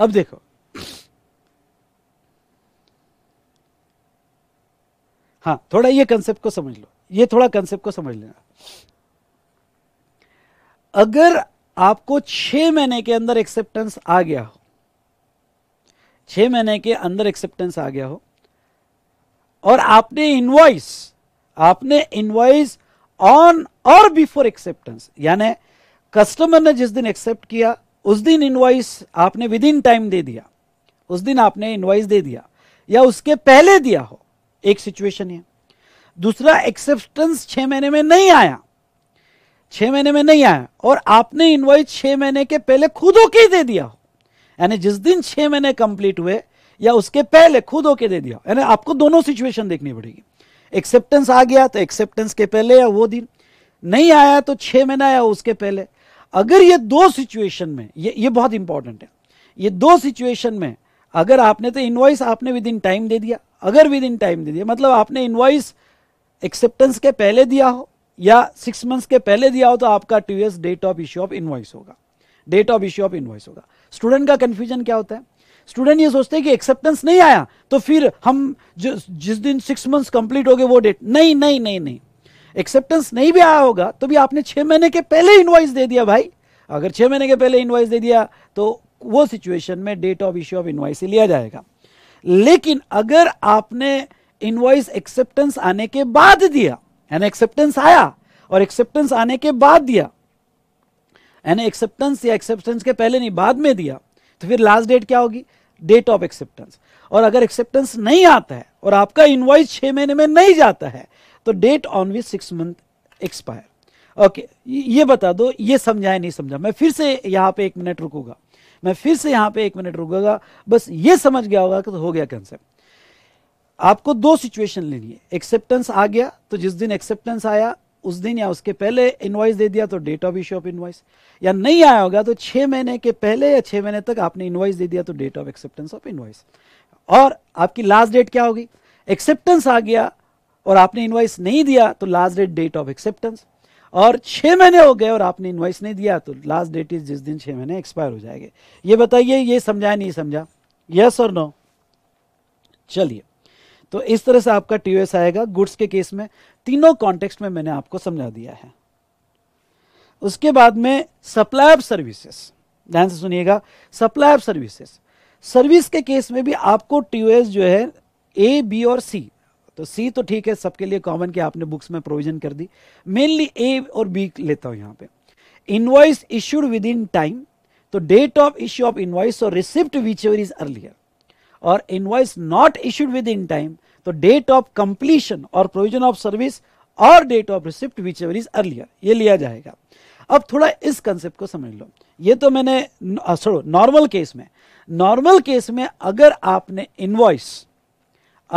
अब देखो हाँ थोड़ा ये कंसेप्ट को समझ लो ये थोड़ा कंसेप्ट को समझ लेना अगर आपको छह महीने के अंदर एक्सेप्टेंस आ गया हो छह महीने के अंदर एक्सेप्टेंस आ गया हो और आपने इनवॉइस आपने इनवॉइस ऑन और बिफोर एक्सेप्टेंस यानी कस्टमर ने जिस दिन एक्सेप्ट किया उस दिन इनवाइस आपने विद इन टाइम दे दिया उस दिन आपने इनवाइस दे दिया या उसके पहले दिया हो एक सिचुएशन है दूसरा एक्सेप्टेंस छह महीने में नहीं आया छह महीने में नहीं आया और आपने इनवाइस छह महीने के पहले खुद होके दे दिया हो यानी जिस दिन छह महीने कंप्लीट हुए या उसके पहले खुद होके दे दिया यानी आपको दोनों सिचुएशन देखनी पड़ेगी एक्सेप्टेंस आ गया तो एक्सेप्टेंस के पहले या वो दिन नहीं आया तो छह महीना आया उसके पहले अगर ये दो सिचुएशन में ये ये बहुत इंपॉर्टेंट है ये दो सिचुएशन में अगर आपने तो इनवॉइस आपने विद इन टाइम दे दिया अगर विद इन टाइम दे दिया मतलब आपने इनवॉइस एक्सेप्टेंस के पहले दिया हो या सिक्स मंथ्स के पहले दिया हो तो आपका two years date of issue of invoice होगा date of issue of invoice होगा स्टूडेंट का कन्फ्यूजन क्या होता है स्टूडेंट ये सोचते हैं कि एक्सेप्टेंस नहीं आया तो फिर हम जिस दिन सिक्स मंथ्स कंप्लीट हो गए वो डेट नहीं नहीं नहीं नहीं एक्सेप्टेंस नहीं भी आया होगा तो भी आपने छह महीने के पहले इन्वाइस दे दिया भाई अगर छह महीने के पहले इन्वाइस दे दिया तो वो सिचुएशन में date of issue of invoice लिया जाएगा लेकिन अगर आपने इन्वाइस एक्सेप्टेंस आने के बाद दिया यानी एक्सेप्टेंस आया और एक्सेप्टेंस आने के बाद दिया यानी एक्सेप्टेंस या एक्सेप्टेंस के पहले नहीं बाद में दिया तो फिर लास्ट डेट क्या होगी डेट ऑफ एक्सेप्टेंस और अगर एक्सेप्टेंस नहीं आता है और आपका इन्वाइस छह महीने में नहीं जाता है तो date on which six month expire okay ये बता दो ये समझाए नहीं समझा मैं फिर से यहाँ पे एक मिनट रुकूंगा मैं फिर से यहाँ पे एक मिनट रुकूंगा बस ये समझ गया होगा कि तो हो गया कंसेप्ट आपको दो सिचुएशन लेनी है एक्सेप्टेंस आ गया तो जिस दिन एक्सेप्टेंस आया उस दिन या उसके पहले इनवाइस दे दिया तो date of issue of invoice या नहीं आया होगा तो छह महीने के पहले या छह महीने तक आपने इनवाइस दे दिया तो date of acceptance of invoice और आपकी लास्ट डेट क्या होगी एक्सेप्टेंस आ गया और आपने इन्वाइस नहीं दिया तो last date date of acceptance और छह महीने हो गए और आपने इन्वाइस नहीं दिया तो लास्ट डेट इज जिस दिन छह महीने एक्सपायर हो जाएंगे ये बताइए ये समझा नहीं समझा यस और नो चलिए तो इस तरह से आपका टीओएस आएगा गुड्स के केस में तीनों कॉन्टेक्स्ट में मैंने आपको समझा दिया है उसके बाद में सप्लाई ऑफ सर्विसेस ध्यान से सुनिएगा सप्लाई ऑफ सर्विसेस सर्विस के केस में भी आपको टीओएस जो है ए बी और सी तो सी तो ठीक है सबके लिए कॉमन की आपने बुक्स में प्रोविजन कर दी मेनली ए और बी लेता हूं यहां पे invoice issued within time तो date of issue of invoice और receipt whichever is earlier और invoice not issued within time तो डेट ऑफ कंप्लीशन और प्रोविजन ऑफ सर्विस और date of receipt whichever is earlier ये लिया जाएगा अब थोड़ा इस कंसेप्ट को समझ लो ये तो मैंने छोड़ो नॉर्मल केस में नॉर्मल केस में अगर आपने इनवॉइस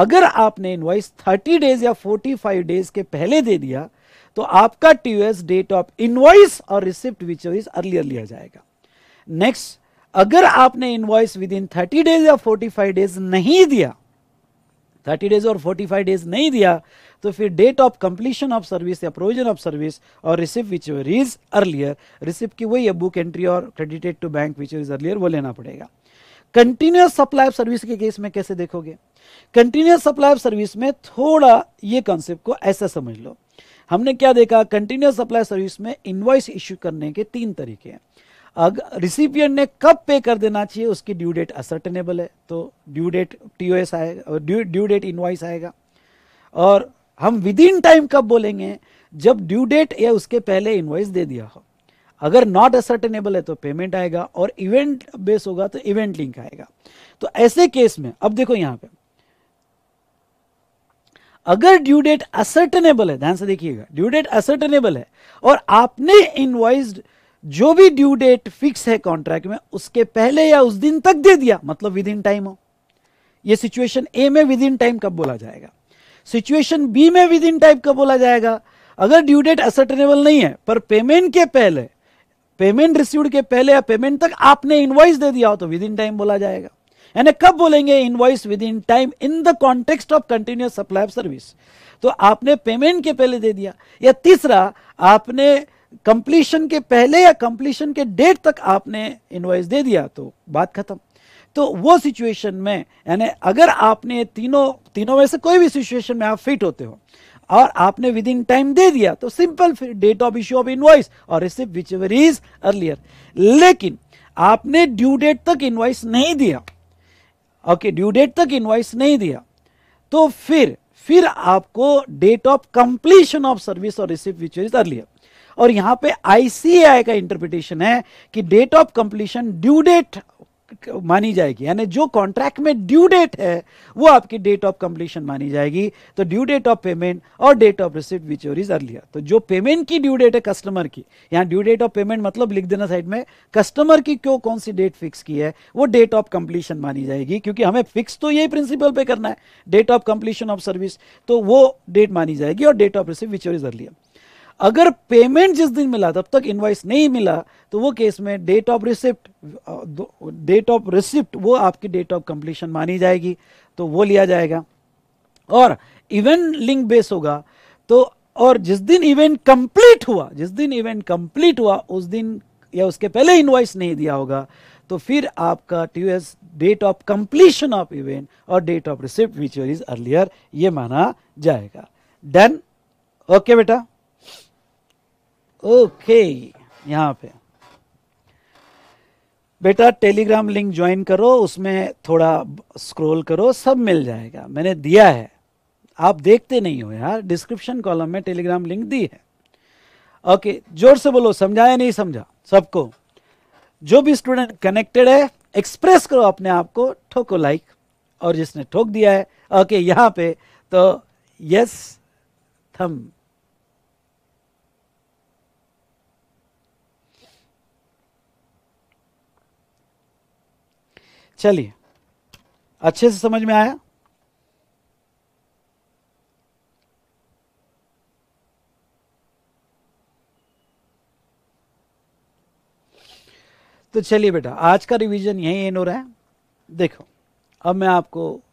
अगर आपने इनवाइस 30 डेज या 45 डेज के पहले दे दिया तो आपका टीओएस डेट ऑफ इनवाइस और रिसिप्ट विच इज अर्लियर लिया जाएगा नेक्स्ट अगर आपने invoice within thirty days या फोर्टी डेज नहीं दिया थर्टी डेज और फोर्टी डेज नहीं दिया तो फिर date of completion of service या प्रोविजन ऑफ सर्विस और receipt which is earlier receipt की वही बुक एंट्री और credited to bank which is earlier वो लेना पड़ेगा कंटिन्यूस सप्लाई ऑफ सर्विस के केस में कैसे देखोगे कंटिन्यूस सप्लाई ऑफ सर्विस में थोड़ा ये कॉन्सेप्ट को ऐसा समझ लो हमने क्या देखा कंटिन्यूस सप्लाई सर्विस में इन्वॉइस इश्यू करने के तीन तरीके हैं अगर रिसिपियंट ने कब पे कर देना चाहिए उसकी ड्यू डेट असर्टेनेबल है तो ड्यू डेट टी आएगा और ड्यू ड्यू डेट इन्वाइस आएगा और हम विद इन टाइम कब बोलेंगे जब ड्यू डेट या उसके पहले इन्वाइस दे दिया हो अगर नॉट असर्टेनेबल है तो पेमेंट आएगा और इवेंट बेस होगा तो इवेंट लिंक आएगा तो ऐसे केस में अब देखो यहाँ पे अगर ड्यू डेट असर्टनेबल है ध्यान से देखिएगा ड्यू डेट असर्टेनेबल है और आपने इनवाइज जो भी ड्यू डेट फिक्स है कॉन्ट्रैक्ट में उसके पहले या उस दिन तक दे दिया मतलब विद इन टाइम हो ये सिचुएशन ए में विद इन टाइम कब बोला जाएगा सिचुएशन बी में विद इन टाइम कब बोला जाएगा अगर ड्यू डेट असर्टेनेबल नहीं है पर पेमेंट के पहले पेमेंट रिसीव के पहले या पेमेंट तक आपने इनवाइस दे दिया हो तो विद इन टाइम बोला जाएगा यानी कब बोलेंगे invoice within time in the context of continuous supply of service तो आपने पेमेंट के पहले दे दिया या तीसरा आपने कंप्लीशन के पहले या कंप्लीशन के डेट तक आपने इनवॉइस दे दिया तो बात खत्म तो वो सिचुएशन में यानी अगर आपने तीनों तीनों में से कोई भी सिचुएशन में आप फिट होते हो और आपने विद इन टाइम दे दिया तो सिंपल फिर date of issue of invoice और receipt whichever is earlier लेकिन आपने ड्यू डेट तक इनवॉइस नहीं दिया ओके ड्यू डेट तक इनवाइस नहीं दिया तो फिर फिर आपको date of completion of service और रिसिप्ट विच इज अर्लियर और यहां पे आईसीआई का इंटरप्रिटेशन है कि date of completion due date मानी जाएगी यानी जो कॉन्ट्रैक्ट में ड्यू डेट है वो आपकी डेट ऑफ कंप्लीशन मानी जाएगी तो ड्यू डेट ऑफ पेमेंट और date of receipt whichever is earlier तो जो पेमेंट की ड्यू डेट है कस्टमर की यहाँ ड्यू डेट ऑफ पेमेंट मतलब लिख देना साइड में कस्टमर की क्यों कौन सी डेट फिक्स की है वो डेट ऑफ कंप्लीशन मानी जाएगी क्योंकि हमें फिक्स तो यही प्रिंसिपल पे करना है date of completion of service तो वो डेट मानी जाएगी और date of receipt whichever is earlier अगर पेमेंट जिस दिन मिला तब तक इनवाइस नहीं मिला तो वो केस में date of receipt date of receipt वो आपकी डेट ऑफ कंप्लीशन मानी जाएगी तो वो लिया जाएगा और इवेंट लिंक बेस होगा तो और जिस दिन इवेंट कंप्लीट हुआ जिस दिन इवेंट कंप्लीट हुआ उस दिन या उसके पहले इनवाइस नहीं दिया होगा तो फिर आपका T S date of completion of event और date of receipt which is earlier ये माना जाएगा डन ओके okay बेटा ओके यहाँ पे बेटा टेलीग्राम लिंक ज्वाइन करो उसमें थोड़ा स्क्रॉल करो सब मिल जाएगा मैंने दिया है आप देखते नहीं हो यार डिस्क्रिप्शन कॉलम में टेलीग्राम लिंक दी है ओके जोर से बोलो समझाया नहीं समझा सबको जो भी स्टूडेंट कनेक्टेड है एक्सप्रेस करो अपने आप को ठोको लाइक और जिसने ठोक दिया है ओके यहाँ पे तो यस थम चलिए अच्छे से समझ में आया तो चलिए बेटा आज का रिवीजन यही एन हो रहा है देखो अब मैं आपको